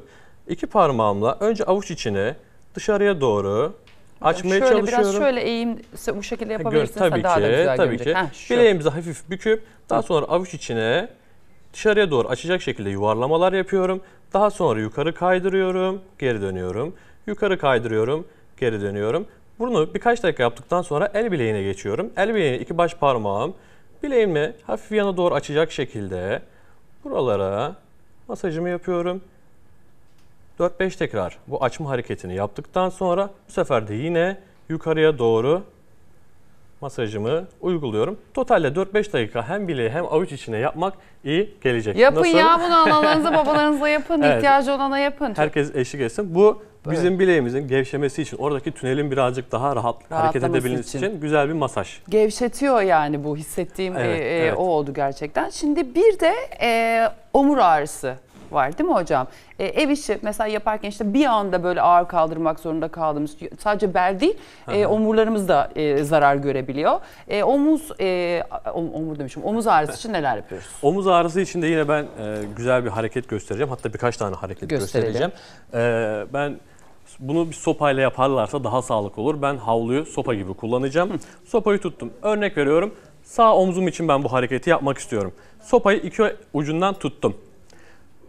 iki parmağımla önce avuç içini dışarıya doğru Açmaya şöyle, çalışıyorum. Biraz şöyle eğim bu şekilde yapabilirsiniz. Gör, tabii ki, da güzel tabii görecek. ki. Heh, Bileğimizi hafif büküp daha sonra avuç içine dışarıya doğru açacak şekilde yuvarlamalar yapıyorum. Daha sonra yukarı kaydırıyorum, geri dönüyorum. Yukarı kaydırıyorum, geri dönüyorum. Bunu birkaç dakika yaptıktan sonra el bileğine geçiyorum. El bileğini iki baş parmağım bileğimi hafif yana doğru açacak şekilde buralara masajımı yapıyorum. 4-5 tekrar bu açma hareketini yaptıktan sonra bu sefer de yine yukarıya doğru masajımı uyguluyorum. Totalde 4-5 dakika hem bileği hem avuç içine yapmak iyi gelecek. Yapın Nasıl? ya bunu analarınıza babalarınıza yapın. evet. ihtiyacı olana yapın. Herkes eşlik etsin. Bu Böyle. bizim bileğimizin gevşemesi için oradaki tünelin birazcık daha rahat hareket edebilmesi için. için güzel bir masaj. Gevşetiyor yani bu hissettiğim evet, e, e, evet. o oldu gerçekten. Şimdi bir de e, omur ağrısı var değil mi hocam? E, ev işi mesela yaparken işte bir anda böyle ağır kaldırmak zorunda kaldığımız sadece bel değil e, omurlarımız da e, zarar görebiliyor. E, omuz e, om, omur demişim omuz ağrısı için neler yapıyoruz? Omuz ağrısı için de yine ben e, güzel bir hareket göstereceğim. Hatta birkaç tane hareket Gösterelim. göstereceğim. E, ben bunu bir sopayla yaparlarsa daha sağlıklı olur. Ben havluyu sopa gibi kullanacağım. Sopayı tuttum. Örnek veriyorum. Sağ omzum için ben bu hareketi yapmak istiyorum. Sopayı iki ucundan tuttum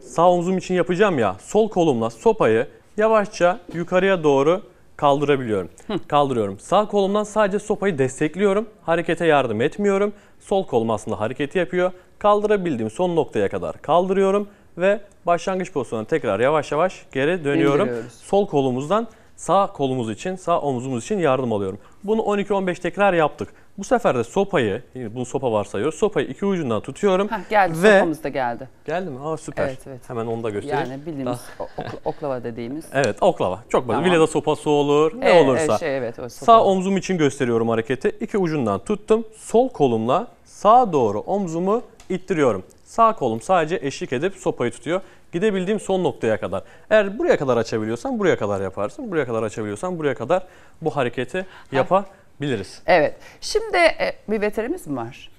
sağ omzum için yapacağım ya sol kolumla sopayı yavaşça yukarıya doğru kaldırabiliyorum. Kaldırıyorum. Sağ kolumdan sadece sopayı destekliyorum. Harekete yardım etmiyorum. Sol kolum aslında hareketi yapıyor. Kaldırabildiğim son noktaya kadar kaldırıyorum ve başlangıç pozisyonuna tekrar yavaş yavaş geri dönüyorum. Sol kolumuzdan sağ kolumuz için, sağ omuzumuz için yardım alıyorum. Bunu 12-15 tekrar yaptık. Bu sefer de sopayı, yine bunu sopa varsayıyoruz. Sopayı iki ucundan tutuyorum. Heh, geldi ve... sopamız da geldi. Geldi mi? Aa süper. Evet, evet. Hemen onu da göstereyim. Yani bildiğimiz ah. okla, oklava dediğimiz. Evet oklava. Çok basit. Tamam. Vileda sopası olur ne olursa. şey, evet, o sopa. Sağ omzum için gösteriyorum hareketi. İki ucundan tuttum. Sol kolumla sağa doğru omzumu ittiriyorum. Sağ kolum sadece eşlik edip sopayı tutuyor. Gidebildiğim son noktaya kadar. Eğer buraya kadar açabiliyorsan buraya kadar yaparsın. Buraya kadar açabiliyorsan buraya kadar bu hareketi yapabilirsin Biliriz. Evet. Şimdi e, bir veterimiz mi var?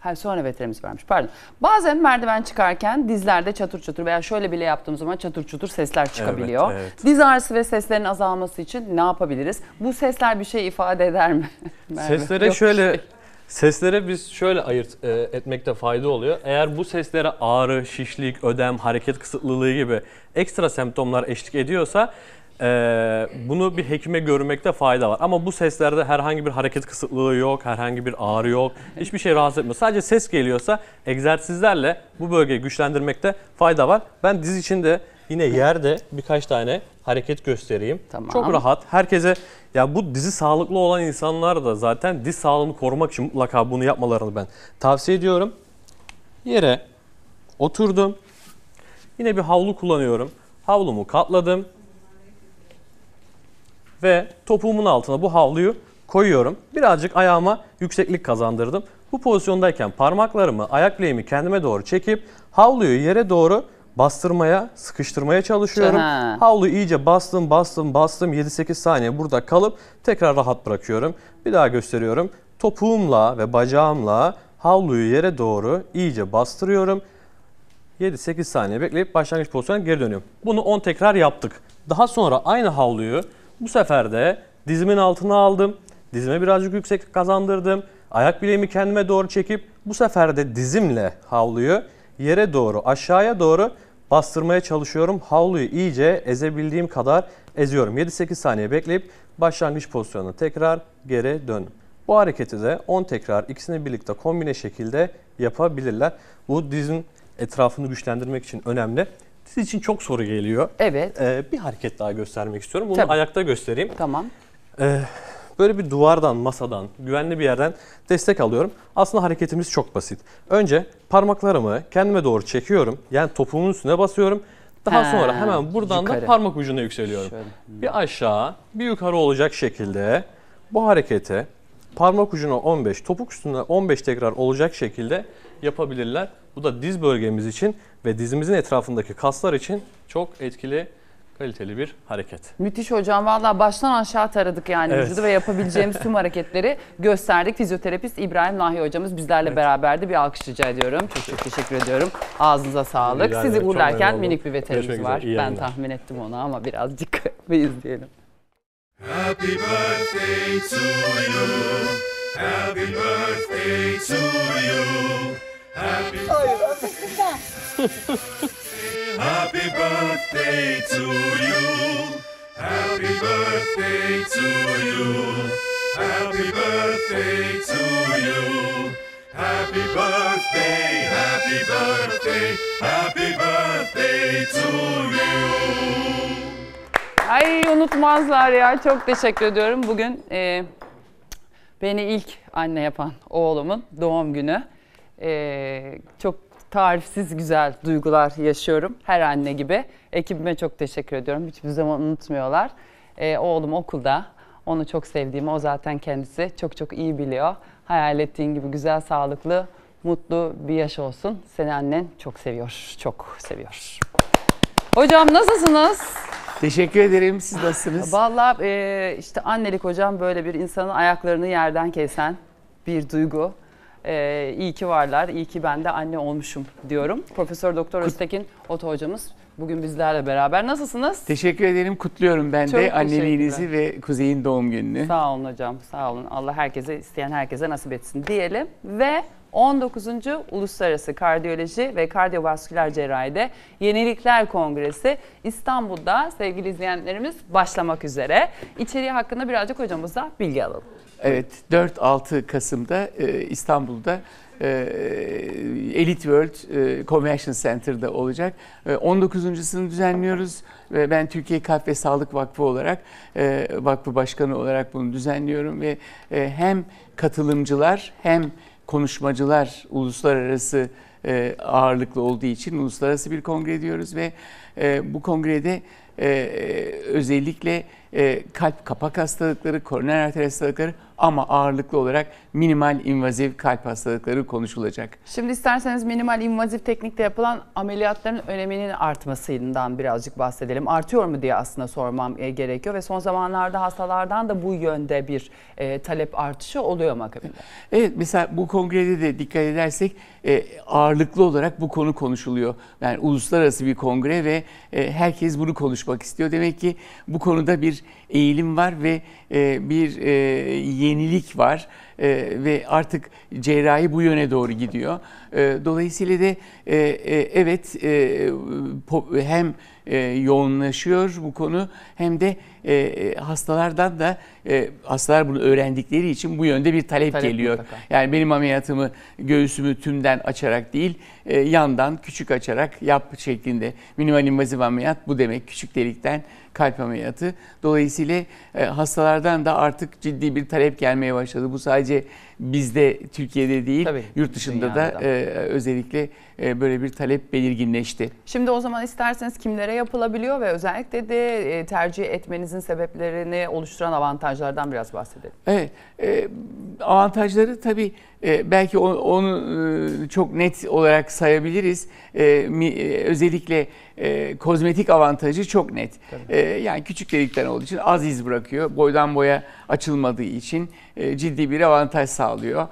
Ha, sonra veterimiz varmış pardon. Bazen merdiven çıkarken dizlerde çatır çatır veya şöyle bile yaptığımız zaman çatır çutur sesler çıkabiliyor. Evet, evet. Diz ağrısı ve seslerin azalması için ne yapabiliriz? Bu sesler bir şey ifade eder mi? Seslere Yok şöyle şey. Seslere biz şöyle ayırt e, etmekte fayda oluyor. Eğer bu seslere ağrı, şişlik, ödem, hareket kısıtlılığı gibi ekstra semptomlar eşlik ediyorsa ee, bunu bir hekime görmekte fayda var. Ama bu seslerde herhangi bir hareket kısıtlılığı yok, herhangi bir ağrı yok, hiçbir şey rahatsız etmiyor. Sadece ses geliyorsa egzersizlerle bu bölgeyi güçlendirmekte fayda var. Ben diz içinde yine yerde birkaç tane hareket göstereyim. Tamam. Çok rahat. Herkese ya bu dizi sağlıklı olan insanlar da zaten diz sağlığını korumak için mutlaka bunu yapmalarını ben tavsiye ediyorum. Yere oturdum. Yine bir havlu kullanıyorum. Havlumu katladım ve topuğumun altına bu havluyu koyuyorum. Birazcık ayağıma yükseklik kazandırdım. Bu pozisyondayken parmaklarımı, ayak bileğimi kendime doğru çekip havluyu yere doğru bastırmaya, sıkıştırmaya çalışıyorum. Ha. Havluyu iyice bastım, bastım, bastım. 7-8 saniye burada kalıp tekrar rahat bırakıyorum. Bir daha gösteriyorum. Topuğumla ve bacağımla havluyu yere doğru iyice bastırıyorum. 7-8 saniye bekleyip başlangıç pozisyonuna geri dönüyorum. Bunu 10 tekrar yaptık. Daha sonra aynı havluyu bu sefer de dizimin altına aldım. Dizime birazcık yüksek kazandırdım. Ayak bileğimi kendime doğru çekip bu sefer de dizimle havluyu yere doğru aşağıya doğru bastırmaya çalışıyorum. Havluyu iyice ezebildiğim kadar eziyorum. 7-8 saniye bekleyip başlangıç pozisyonuna tekrar geri dön. Bu hareketi de 10 tekrar ikisini birlikte kombine şekilde yapabilirler. Bu dizin etrafını güçlendirmek için önemli. Siz için çok soru geliyor. Evet. Ee, bir hareket daha göstermek istiyorum. Bunu Tabii. ayakta göstereyim. Tamam. Ee, böyle bir duvardan, masadan, güvenli bir yerden destek alıyorum. Aslında hareketimiz çok basit. Önce parmaklarımı kendime doğru çekiyorum. Yani topuğumun üstüne basıyorum. Daha He, sonra hemen buradan yukarı. da parmak ucuna yükseliyorum. Şöyle. Bir aşağı, bir yukarı olacak şekilde bu harekete parmak ucuna 15, topuk üstüne 15 tekrar olacak şekilde yapabilirler. Bu da diz bölgemiz için ve dizimizin etrafındaki kaslar için çok etkili kaliteli bir hareket. Müthiş hocam. vallahi baştan aşağı taradık yani evet. vücudu ve yapabileceğimiz tüm hareketleri gösterdik. Fizyoterapist İbrahim Nahi hocamız bizlerle evet. beraberdi. Bir alkış rica ediyorum. Çok çok teşekkür ediyorum. Ağzınıza sağlık. Rica Sizi uğurlarken minik bir veterimiz var. Güzel, ben tahmin ettim onu ama biraz bir izleyelim. Happy birthday to you. Happy birthday to you. Happy birthday. to you. Happy birthday to you. Happy birthday to you. Happy birthday, happy birthday, happy birthday to you. Ay unutmazlar ya. Çok teşekkür ediyorum. Bugün e, beni ilk anne yapan oğlumun doğum günü e, çok tarifsiz güzel duygular yaşıyorum her anne gibi. Ekibime çok teşekkür ediyorum. Hiçbir zaman unutmuyorlar. E, oğlum okulda. Onu çok sevdiğim, o zaten kendisi çok çok iyi biliyor. Hayal ettiğin gibi güzel, sağlıklı, mutlu bir yaş olsun. Seni annen çok seviyor, çok seviyor. Hocam nasılsınız? Teşekkür ederim. Siz nasılsınız? Vallahi e, işte annelik hocam böyle bir insanın ayaklarını yerden kesen bir duygu. Ee, iyi ki varlar, iyi ki ben de anne olmuşum diyorum. Profesör Doktor Öztekin Oto hocamız bugün bizlerle beraber. Nasılsınız? Teşekkür ederim. Kutluyorum ben Çok de anneliğinizi ve Kuzey'in doğum gününü. Sağ olun hocam. Sağ olun. Allah herkese isteyen herkese nasip etsin diyelim ve 19. Uluslararası Kardiyoloji ve Kardiyovasküler Cerrahi'de Yenilikler Kongresi İstanbul'da sevgili izleyenlerimiz başlamak üzere. İçeriği hakkında birazcık hocamıza bilgi alalım. Evet, 4-6 Kasım'da e, İstanbul'da e, Elite World e, Convention Center'da olacak. E, 19.sını düzenliyoruz ve ben Türkiye Kalp ve Sağlık Vakfı olarak, e, vakfı başkanı olarak bunu düzenliyorum ve hem katılımcılar hem konuşmacılar uluslararası ağırlıklı olduğu için uluslararası bir kongre diyoruz ve bu kongrede özellikle kalp kapak hastalıkları, koroner arter hastalıkları ama ağırlıklı olarak minimal invaziv kalp hastalıkları konuşulacak. Şimdi isterseniz minimal invaziv teknikte yapılan ameliyatların öneminin artmasından birazcık bahsedelim. Artıyor mu diye aslında sormam e, gerekiyor ve son zamanlarda hastalardan da bu yönde bir e, talep artışı oluyor mu akabinde? Evet mesela bu kongrede de dikkat edersek e, ağırlıklı olarak bu konu konuşuluyor. Yani uluslararası bir kongre ve e, herkes bunu konuşmak istiyor. Demek ki bu konuda bir eğilim var ve e, bir e, yenilik var e, ve artık cerrahi bu yöne doğru gidiyor. Ee, dolayısıyla de e, evet e, hem e, yoğunlaşıyor bu konu hem de hastalardan da hastalar bunu öğrendikleri için bu yönde bir talep, talep geliyor. Mutlaka. Yani benim ameliyatımı göğsümü tümden açarak değil yandan küçük açarak yap şeklinde minimal invaziv ameliyat bu demek küçük delikten kalp ameliyatı. Dolayısıyla hastalardan da artık ciddi bir talep gelmeye başladı. Bu sadece bizde Türkiye'de değil Tabii, yurt dışında dünyada da, E, özellikle e, böyle bir talep belirginleşti. Şimdi o zaman isterseniz kimlere yapılabiliyor ve özellikle de e, tercih etmenizin sebeplerini oluşturan avantajlardan biraz bahsedelim. Evet. E, avantajları tabii belki onu çok net olarak sayabiliriz. Özellikle kozmetik avantajı çok net. Tabii. Yani küçük delikten olduğu için az iz bırakıyor. Boydan boya açılmadığı için ciddi bir avantaj sağlıyor.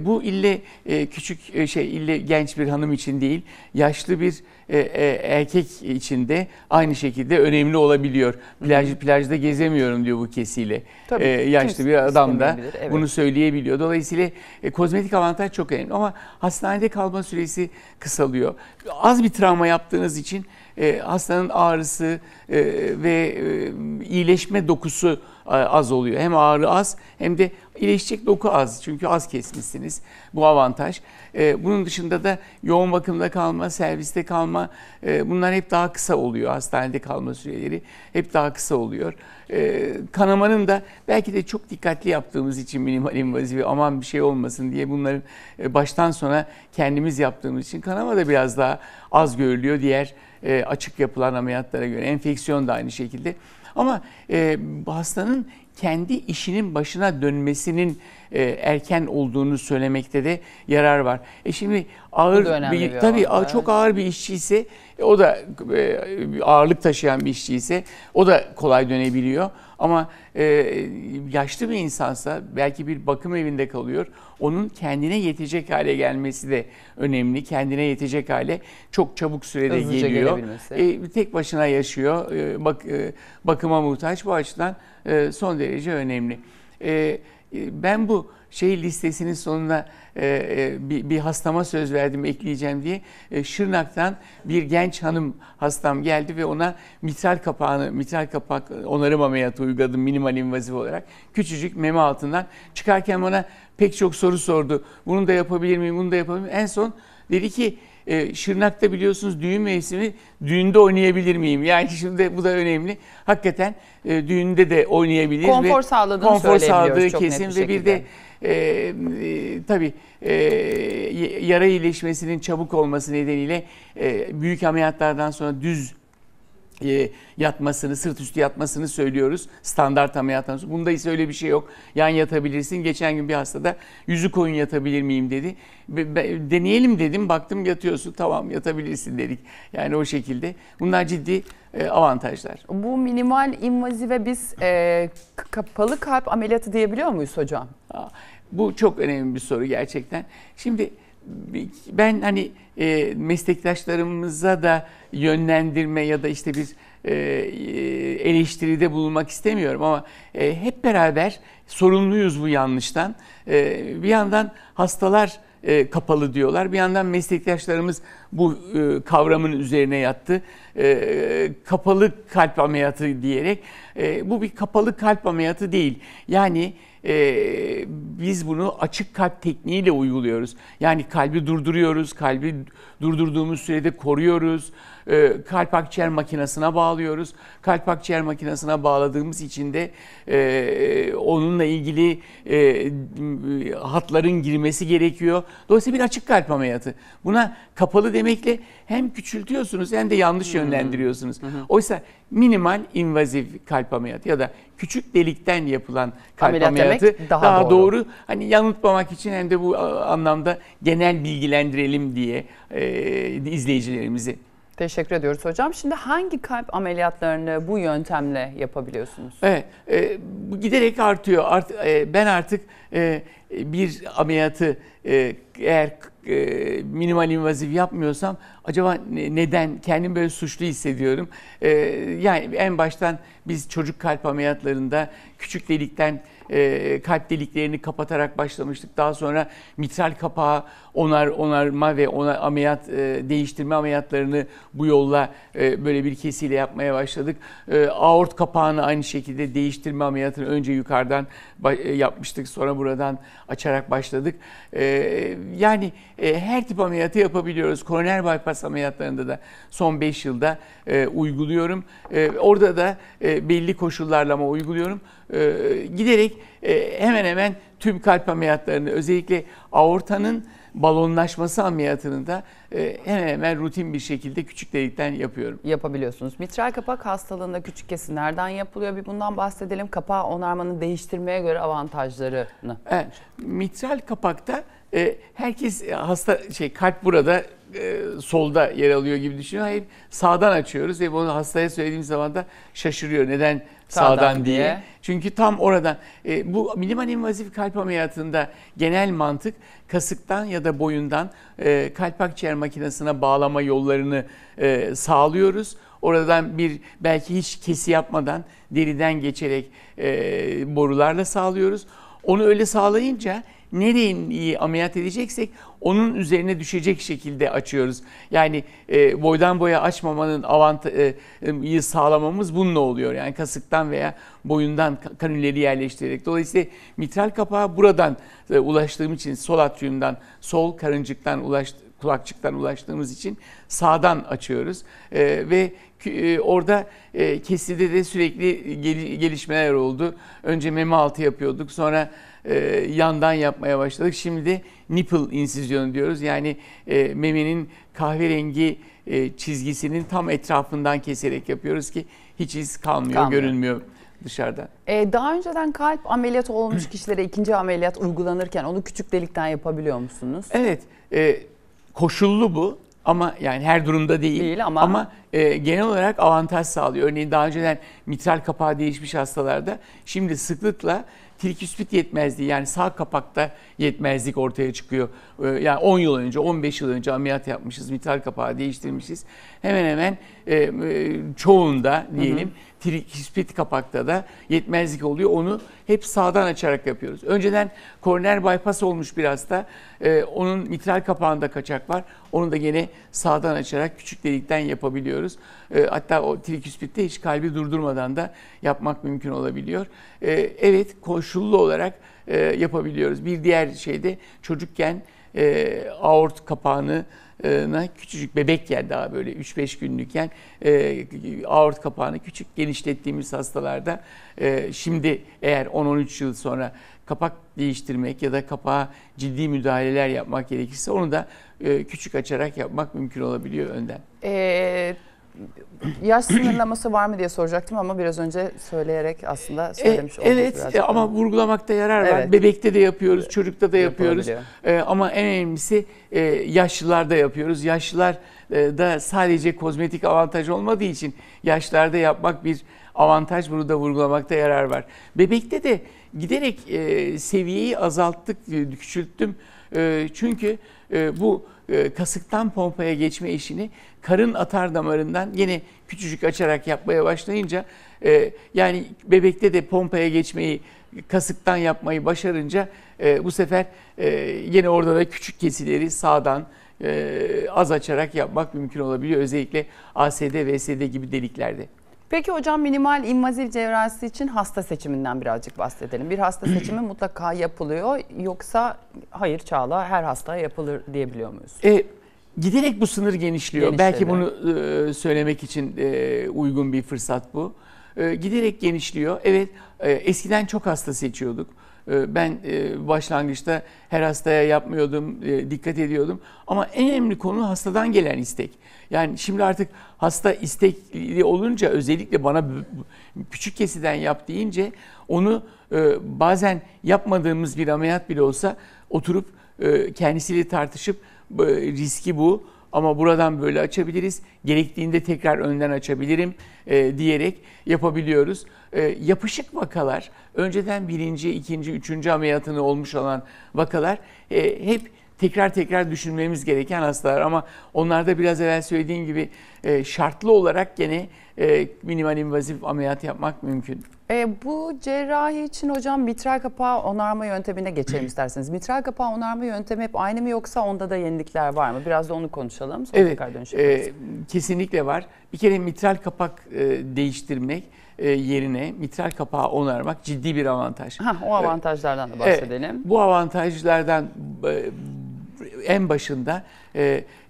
Bu ille küçük şey ille genç bir hanım için için değil, yaşlı bir e, e, erkek için de aynı şekilde önemli olabiliyor. Plaj, plajda gezemiyorum diyor bu kesiyle. Tabii, e, yaşlı bir adam da evet. bunu söyleyebiliyor. Dolayısıyla e, kozmetik avantaj çok önemli ama hastanede kalma süresi kısalıyor. Az bir travma yaptığınız için e, hastanın ağrısı e, ve e, iyileşme dokusu az oluyor. Hem ağrı az hem de iyileşecek doku az. Çünkü az kesmişsiniz. Bu avantaj. Bunun dışında da yoğun bakımda kalma, serviste kalma bunlar hep daha kısa oluyor. Hastanede kalma süreleri hep daha kısa oluyor. Kanamanın da belki de çok dikkatli yaptığımız için minimal invaziv aman bir şey olmasın diye bunların baştan sona kendimiz yaptığımız için kanama da biraz daha az görülüyor diğer e, açık yapılan ameliyatlara göre. Enfeksiyon da aynı şekilde. Ama e, hastanın kendi işinin başına dönmesinin e, erken olduğunu söylemekte de yarar var. E şimdi ağır bir, bir tabii ağır, çok ağır bir işçi ise o da ağırlık taşıyan bir işçi ise o da kolay dönebiliyor. Ama e, yaşlı bir insansa belki bir bakım evinde kalıyor. Onun kendine yetecek hale gelmesi de önemli. Kendine yetecek hale çok çabuk sürede Hızlıca geliyor. E, tek başına yaşıyor. E, bak e, bakıma muhtaç bu açıdan e, son derece önemli. E, e ben bu şey listesinin sonuna e, e bir, bir hastama söz verdim ekleyeceğim diye e, Şırnak'tan bir genç hanım hastam geldi ve ona mitral kapağını mitral kapak onarım ameliyatı uyguladım minimal invaziv olarak küçücük meme altından çıkarken bana pek çok soru sordu bunu da yapabilir miyim bunu da yapabilir miyim en son dedi ki e, Şırnak'ta biliyorsunuz düğün mevsimi düğünde oynayabilir miyim? Yani şimdi bu da önemli. Hakikaten e, düğünde de oynayabilir. Konfor ve sağladığını konfor sağladığı kesin bir ve bir de ee, e, tabii e, yara iyileşmesinin çabuk olması nedeniyle e, büyük ameliyatlardan sonra düz e, yatmasını, sırt üstü yatmasını söylüyoruz. Standart ameliyathanesi. Bunda ise öyle bir şey yok. Yan yatabilirsin. Geçen gün bir hasta da yüzü koyun yatabilir miyim dedi. deneyelim dedim. Baktım yatıyorsun. Tamam yatabilirsin dedik. Yani o şekilde. Bunlar ciddi e, avantajlar. Bu minimal invazive biz e, kapalı kalp ameliyatı diyebiliyor muyuz hocam? Bu çok önemli bir soru gerçekten. Şimdi ben hani e, meslektaşlarımıza da yönlendirme ya da işte bir e, e, eleştiride bulunmak istemiyorum ama e, hep beraber sorumluyuz bu yanlıştan. E, bir yandan hastalar e, kapalı diyorlar. Bir yandan meslektaşlarımız bu e, kavramın üzerine yattı. E, kapalı kalp ameliyatı diyerek e, bu bir kapalı kalp ameliyatı değil. Yani e, biz bunu açık kalp tekniğiyle uyguluyoruz. Yani kalbi durduruyoruz, kalbi durdurduğumuz sürede koruyoruz ee, kalp akciğer makinesine bağlıyoruz. Kalp akciğer makinesine bağladığımız için de e, onunla ilgili e, hatların girmesi gerekiyor. Dolayısıyla bir açık kalp ameliyatı. Buna kapalı demekle hem küçültüyorsunuz hem de yanlış yönlendiriyorsunuz. Oysa minimal invazif kalp ameliyatı ya da küçük delikten yapılan kalp Ameliyat ameliyatı daha, daha doğru. doğru. Hani yanıltmamak için hem de bu anlamda genel bilgilendirelim diye e, izleyicilerimizi. Teşekkür ediyoruz hocam. Şimdi hangi kalp ameliyatlarını bu yöntemle yapabiliyorsunuz? Evet, e, bu giderek artıyor. Art, e, ben artık e, bir ameliyatı e, eğer e, minimal invaziv yapmıyorsam acaba ne, neden kendim böyle suçlu hissediyorum? E, yani en baştan biz çocuk kalp ameliyatlarında küçük delikten e, kalp deliklerini kapatarak başlamıştık. Daha sonra mitral kapağı onar onarma ve ona ameliyat e, değiştirme ameliyatlarını bu yolla e, böyle bir kesiyle yapmaya başladık. E, aort kapağını aynı şekilde değiştirme ameliyatını önce yukarıdan e, yapmıştık. Sonra buradan açarak başladık. E, yani e, her tip ameliyatı yapabiliyoruz. Koroner bypass ameliyatlarında da son 5 yılda e, uyguluyorum. E, orada da e, belli koşullarla ama uyguluyorum e, giderek e, hemen hemen tüm kalp ameliyatlarını özellikle aortanın balonlaşması ameliyatını da e, hemen hemen rutin bir şekilde küçük delikten yapıyorum. Yapabiliyorsunuz. Mitral kapak hastalığında küçük kesimlerden yapılıyor. Bir bundan bahsedelim. Kapağı onarmanın değiştirmeye göre avantajlarını. E, mitral kapakta e, herkes e, hasta şey kalp burada e, solda yer alıyor gibi düşünüyor. Hayır sağdan açıyoruz ve bunu hastaya söylediğim zaman da şaşırıyor. Neden sağdan, sağdan diye. diye. Çünkü tam oradan e, bu minimal invazif kalp ameliyatında genel mantık kasıktan ya da boyundan e, kalp akciğer makinesine bağlama yollarını e, sağlıyoruz. Oradan bir belki hiç kesi yapmadan deriden geçerek e, borularla sağlıyoruz. Onu öyle sağlayınca nereyi ameliyat edeceksek onun üzerine düşecek şekilde açıyoruz. Yani e, boydan boya açmamanın avantajı e, e sağlamamız bununla oluyor. Yani kasıktan veya boyundan kanülleri yerleştirerek. Dolayısıyla mitral kapağı buradan e, ulaştığım için sol atriumdan, sol karıncıktan ulaştığım kulakçıktan ulaştığımız için sağdan açıyoruz ee, ve e, orada e, keside de sürekli gel gelişmeler oldu. Önce meme altı yapıyorduk sonra e, yandan yapmaya başladık. Şimdi nipple insizyonu diyoruz. Yani e, memenin kahverengi e, çizgisinin tam etrafından keserek yapıyoruz ki hiç iz kalmıyor, kalmıyor. görünmüyor dışarıdan. Ee, daha önceden kalp ameliyat olmuş kişilere ikinci ameliyat uygulanırken onu küçük delikten yapabiliyor musunuz? Evet, e, koşullu bu ama yani her durumda değil. Değil ama. Ama e, genel olarak avantaj sağlıyor. Örneğin daha önceden mitral kapağı değişmiş hastalarda şimdi sıklıkla trikispit yetmezliği yani sağ kapakta yetmezlik ortaya çıkıyor. Ee, yani 10 yıl önce, 15 yıl önce ameliyat yapmışız, mitral kapağı değiştirmişiz. Hemen hemen e, e, çoğunda diyelim hı hı hispit kapakta da yetmezlik oluyor. Onu hep sağdan açarak yapıyoruz. Önceden koroner bypass olmuş biraz da E, onun mitral kapağında kaçak var. Onu da yine sağdan açarak küçük delikten yapabiliyoruz. E, hatta o triküspitte hiç kalbi durdurmadan da yapmak mümkün olabiliyor. E, evet koşullu olarak e, yapabiliyoruz. Bir diğer şey de çocukken e, aort kapağını ee, küçücük bebekken daha böyle 3-5 günlükken e, aort kapağını küçük genişlettiğimiz hastalarda e, şimdi eğer 10-13 yıl sonra kapak değiştirmek ya da kapağa ciddi müdahaleler yapmak gerekirse onu da e, küçük açarak yapmak mümkün olabiliyor önden. Evet yaş sınırlaması var mı diye soracaktım ama biraz önce söyleyerek aslında e, söylemiş e, olduk. Evet e, ama vurgulamakta yarar evet. var. Bebekte de yapıyoruz, çocukta da yapıyoruz. E, ama en önemlisi e, yaşlılarda yapıyoruz. Yaşlılar e, da sadece kozmetik avantaj olmadığı için yaşlarda yapmak bir avantaj bunu da vurgulamakta yarar var. Bebekte de giderek e, seviyeyi azalttık, küçülttüm. E, çünkü e, bu e, kasıktan pompaya geçme işini karın atar damarından yine küçücük açarak yapmaya başlayınca e, yani bebekte de pompaya geçmeyi kasıktan yapmayı başarınca e, bu sefer yine orada da küçük kesileri sağdan az açarak yapmak mümkün olabiliyor. Özellikle ASD, VSD gibi deliklerde. Peki hocam minimal invaziv cerrahisi için hasta seçiminden birazcık bahsedelim. Bir hasta seçimi mutlaka yapılıyor yoksa hayır Çağla her hasta yapılır diyebiliyor muyuz? E, giderek bu sınır genişliyor. Genişledi. Belki bunu e, söylemek için e, uygun bir fırsat bu. E, giderek genişliyor. Evet e, eskiden çok hasta seçiyorduk. Ee, ben e, başlangıçta her hastaya yapmıyordum, e, dikkat ediyordum. Ama en önemli konu hastadan gelen istek. Yani şimdi artık hasta istekli olunca özellikle bana küçük kesiden yap deyince onu e, bazen yapmadığımız bir ameliyat bile olsa oturup kendisiyle tartışıp riski bu ama buradan böyle açabiliriz. Gerektiğinde tekrar önden açabilirim diyerek yapabiliyoruz. Ee, yapışık vakalar, önceden birinci, ikinci, üçüncü ameliyatını olmuş olan vakalar e, hep tekrar tekrar düşünmemiz gereken hastalar ama onlarda biraz evvel söylediğim gibi e, şartlı olarak gene e, minimal invazif ameliyat yapmak mümkün. E, bu cerrahi için hocam mitral kapağı onarma yöntemine geçelim isterseniz. Mitral kapağı onarma yöntemi hep aynı mı yoksa onda da yenilikler var mı? Biraz da onu konuşalım. Sonra evet, tekrar e, kesinlikle var. Bir kere mitral kapak e, değiştirmek e, yerine mitral kapağı onarmak ciddi bir avantaj. Ha, o e, avantajlardan da bahsedelim. Evet, bu avantajlardan e, en başında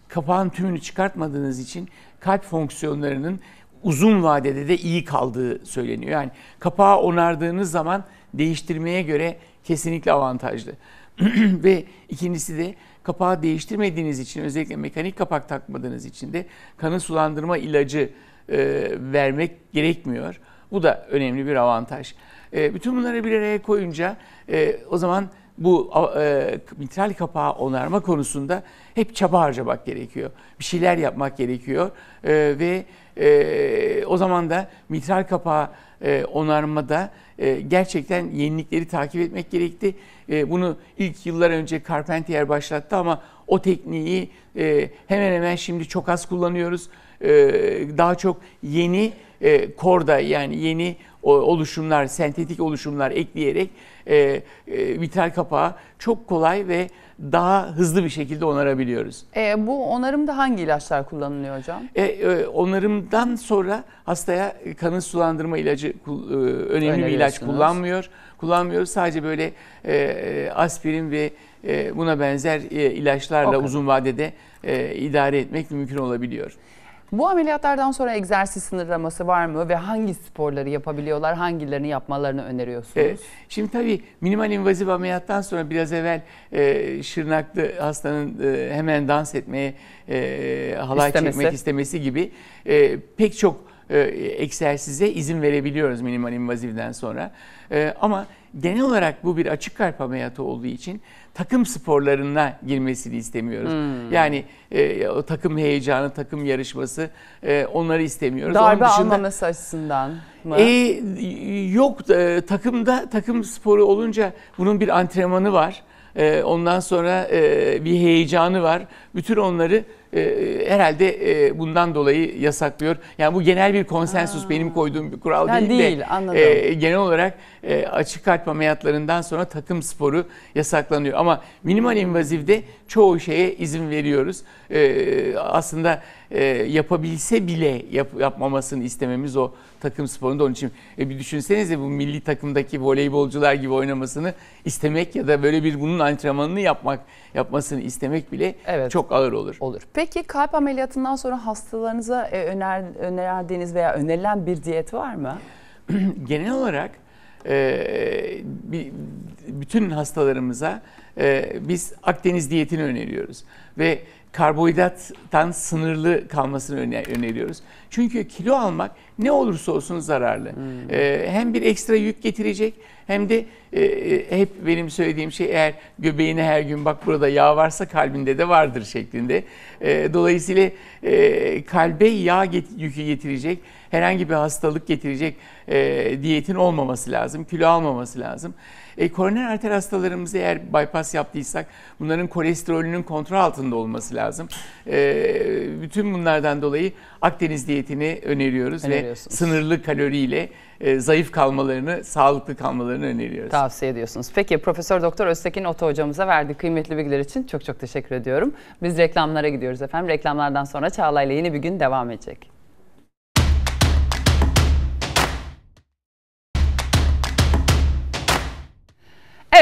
kapağın tümünü çıkartmadığınız için kalp fonksiyonlarının uzun vadede de iyi kaldığı söyleniyor. Yani kapağı onardığınız zaman değiştirmeye göre kesinlikle avantajlı. Ve ikincisi de kapağı değiştirmediğiniz için özellikle mekanik kapak takmadığınız için de kanı sulandırma ilacı e, vermek gerekmiyor. Bu da önemli bir avantaj. E, bütün bunları bir araya koyunca e, o zaman bu e, mitral kapağı onarma konusunda hep çaba harcamak gerekiyor. Bir şeyler yapmak gerekiyor e, ve e, o zaman da mitral kapağı e, onarmada e, gerçekten yenilikleri takip etmek gerekti. E, bunu ilk yıllar önce Carpentier başlattı ama o tekniği e, hemen hemen şimdi çok az kullanıyoruz. E, daha çok yeni e, korda yani yeni oluşumlar, sentetik oluşumlar ekleyerek e, e, vitral kapağı çok kolay ve daha hızlı bir şekilde onarabiliyoruz. E, bu onarımda hangi ilaçlar kullanılıyor hocam? E, e, onarımdan sonra hastaya kanı sulandırma ilacı e, önemli bir ilaç kullanmıyor. Kullanmıyoruz sadece böyle e, aspirin ve e, buna benzer e, ilaçlarla okay. uzun vadede e, idare etmek mümkün olabiliyor. Bu ameliyatlardan sonra egzersiz sınırlaması var mı ve hangi sporları yapabiliyorlar, hangilerini yapmalarını öneriyorsunuz? Ee, şimdi tabii minimal invaziv ameliyattan sonra biraz evvel e, şırnaklı hastanın e, hemen dans etmeye, e, halay İstemesi. çekmek istemesi gibi e, pek çok e, egzersize izin verebiliyoruz minimal invazivden sonra. E, ama genel olarak bu bir açık kalp ameliyatı olduğu için takım sporlarına girmesini istemiyoruz. Hmm. Yani e, o takım heyecanı, takım yarışması e, onları istemiyoruz. Darbe Onun dışında, almaması açısından mı? E, yok e, takımda takım sporu olunca bunun bir antrenmanı var. E, ondan sonra e, bir heyecanı var. Bütün onları ee, herhalde e, bundan dolayı yasaklıyor. Yani bu genel bir konsensus benim koyduğum bir kural yani değil, değil de anladım. E, genel olarak e, açık kalp ameliyatlarından sonra takım sporu yasaklanıyor. Ama minimal invazivde çoğu şeye izin veriyoruz. E, aslında e, yapabilse bile yap, yapmamasını istememiz o takım sporunda onun için e, bir düşünsenize bu milli takımdaki voleybolcular gibi oynamasını istemek ya da böyle bir bunun antrenmanını yapmak yapmasını istemek bile evet. çok ağır olur. Olur. Peki kalp ameliyatından sonra hastalarınıza e, öner, önerdiğiniz veya önerilen bir diyet var mı? Genel olarak e, bütün hastalarımıza e, biz Akdeniz diyetini öneriyoruz ve karbohidrattan sınırlı kalmasını öneriyoruz. Çünkü kilo almak ne olursa olsun zararlı. Hmm. Ee, hem bir ekstra yük getirecek hem de e, e hep benim söylediğim şey eğer göbeğine her gün bak burada yağ varsa kalbinde de vardır şeklinde. E, dolayısıyla e, kalbe yağ get yükü getirecek, herhangi bir hastalık getirecek e, diyetin olmaması lazım, kilo almaması lazım. E, koroner arter hastalarımızı eğer bypass yaptıysak bunların kolesterolünün kontrol altında olması lazım. E, bütün bunlardan dolayı Akdeniz diyetini öneriyoruz ve sınırlı kaloriyle e, zayıf kalmalarını, sağlıklı kalmalarını öneriyoruz. Tavsiye ediyorsunuz. Peki Profesör Doktor Öztekin Oto hocamıza verdiği kıymetli bilgiler için çok çok teşekkür ediyorum. Biz reklamlara gidiyoruz efendim. Reklamlardan sonra Çağla ile yeni bir gün devam edecek.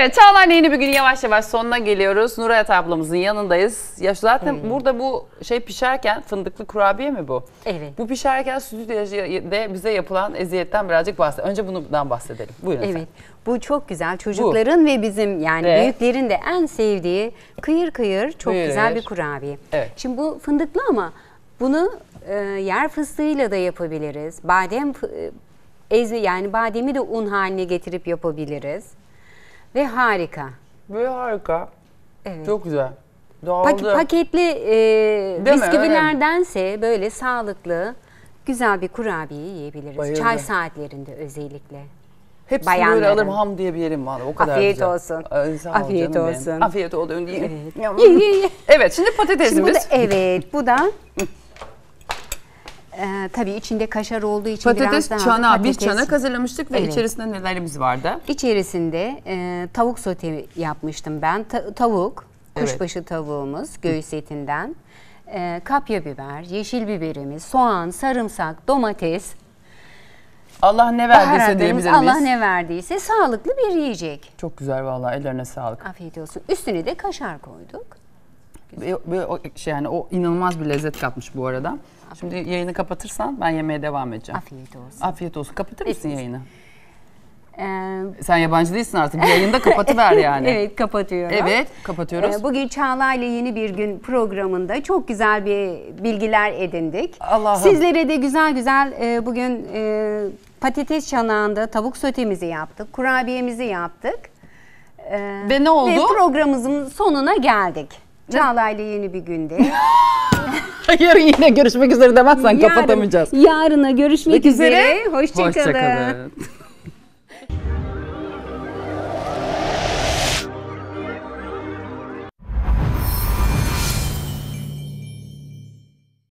Evet Çağlar'la yeni bir gün yavaş yavaş sonuna geliyoruz. Nuray ablamızın yanındayız. Ya zaten hmm. burada bu şey pişerken fındıklı kurabiye mi bu? Evet. Bu pişerken stüdyoda bize yapılan eziyetten birazcık bahsedelim. Önce bundan bahsedelim. Buyurun Evet. Sen. Bu çok güzel. Çocukların bu. ve bizim yani evet. büyüklerin de en sevdiği kıyır kıyır çok Buyur. güzel bir kurabiye. Evet. Şimdi bu fındıklı ama bunu e, yer fıstığıyla da yapabiliriz. Badem e, ezme yani bademi de un haline getirip yapabiliriz. Ve harika. Ve harika. Evet. Çok güzel. Pak- paketli e, Değil mi? bisküvilerdense böyle sağlıklı güzel bir kurabiye yiyebiliriz. Bayıldım. Çay saatlerinde özellikle. Hepsini Bayanların. böyle alırım ham diye bir yerim var. O kadar Afiyet güzel. olsun. Ee, sağ ol Afiyet canım olsun. Benim. Afiyet olsun. Evet. evet şimdi patatesimiz. Şimdi bu da, evet bu da Ee, tabii içinde kaşar olduğu için patates biraz daha çana, patates. bir çanak hazırlamıştık ve evet. içerisinde nelerimiz vardı? İçerisinde e, tavuk sote yapmıştım ben. Ta, tavuk, evet. kuşbaşı tavuğumuz göğüs etinden. E, kapya biber, yeşil biberimiz, soğan, sarımsak, domates. Allah ne verdiyse diyebiliriz. Allah ne verdiyse sağlıklı bir yiyecek. Çok güzel vallahi ellerine sağlık. Afiyet olsun. Üstüne de kaşar koyduk. Ve, ve o, şey yani o inanılmaz bir lezzet katmış bu arada. Şimdi yayını kapatırsan ben yemeğe devam edeceğim. Afiyet olsun. Afiyet olsun. Kapatır mısın Etsin. yayını? Ee, Sen yabancı değilsin artık. Bir yayında kapatıver yani. evet kapatıyorum. Evet kapatıyoruz. Ee, bugün Çağla'yla Yeni Bir Gün programında çok güzel bir bilgiler edindik. Allah'ım. Sizlere de güzel güzel e, bugün e, patates çanağında tavuk sotemizi yaptık. Kurabiyemizi yaptık. Ee, Ve ne oldu? Ve programımızın sonuna geldik. Çağla'yla yeni bir günde. Yarın yine görüşmek üzere demezsen Yarın, kapatamayacağız. Yarına görüşmek üzere. üzere. Hoşçakalın. Hoşçakalın.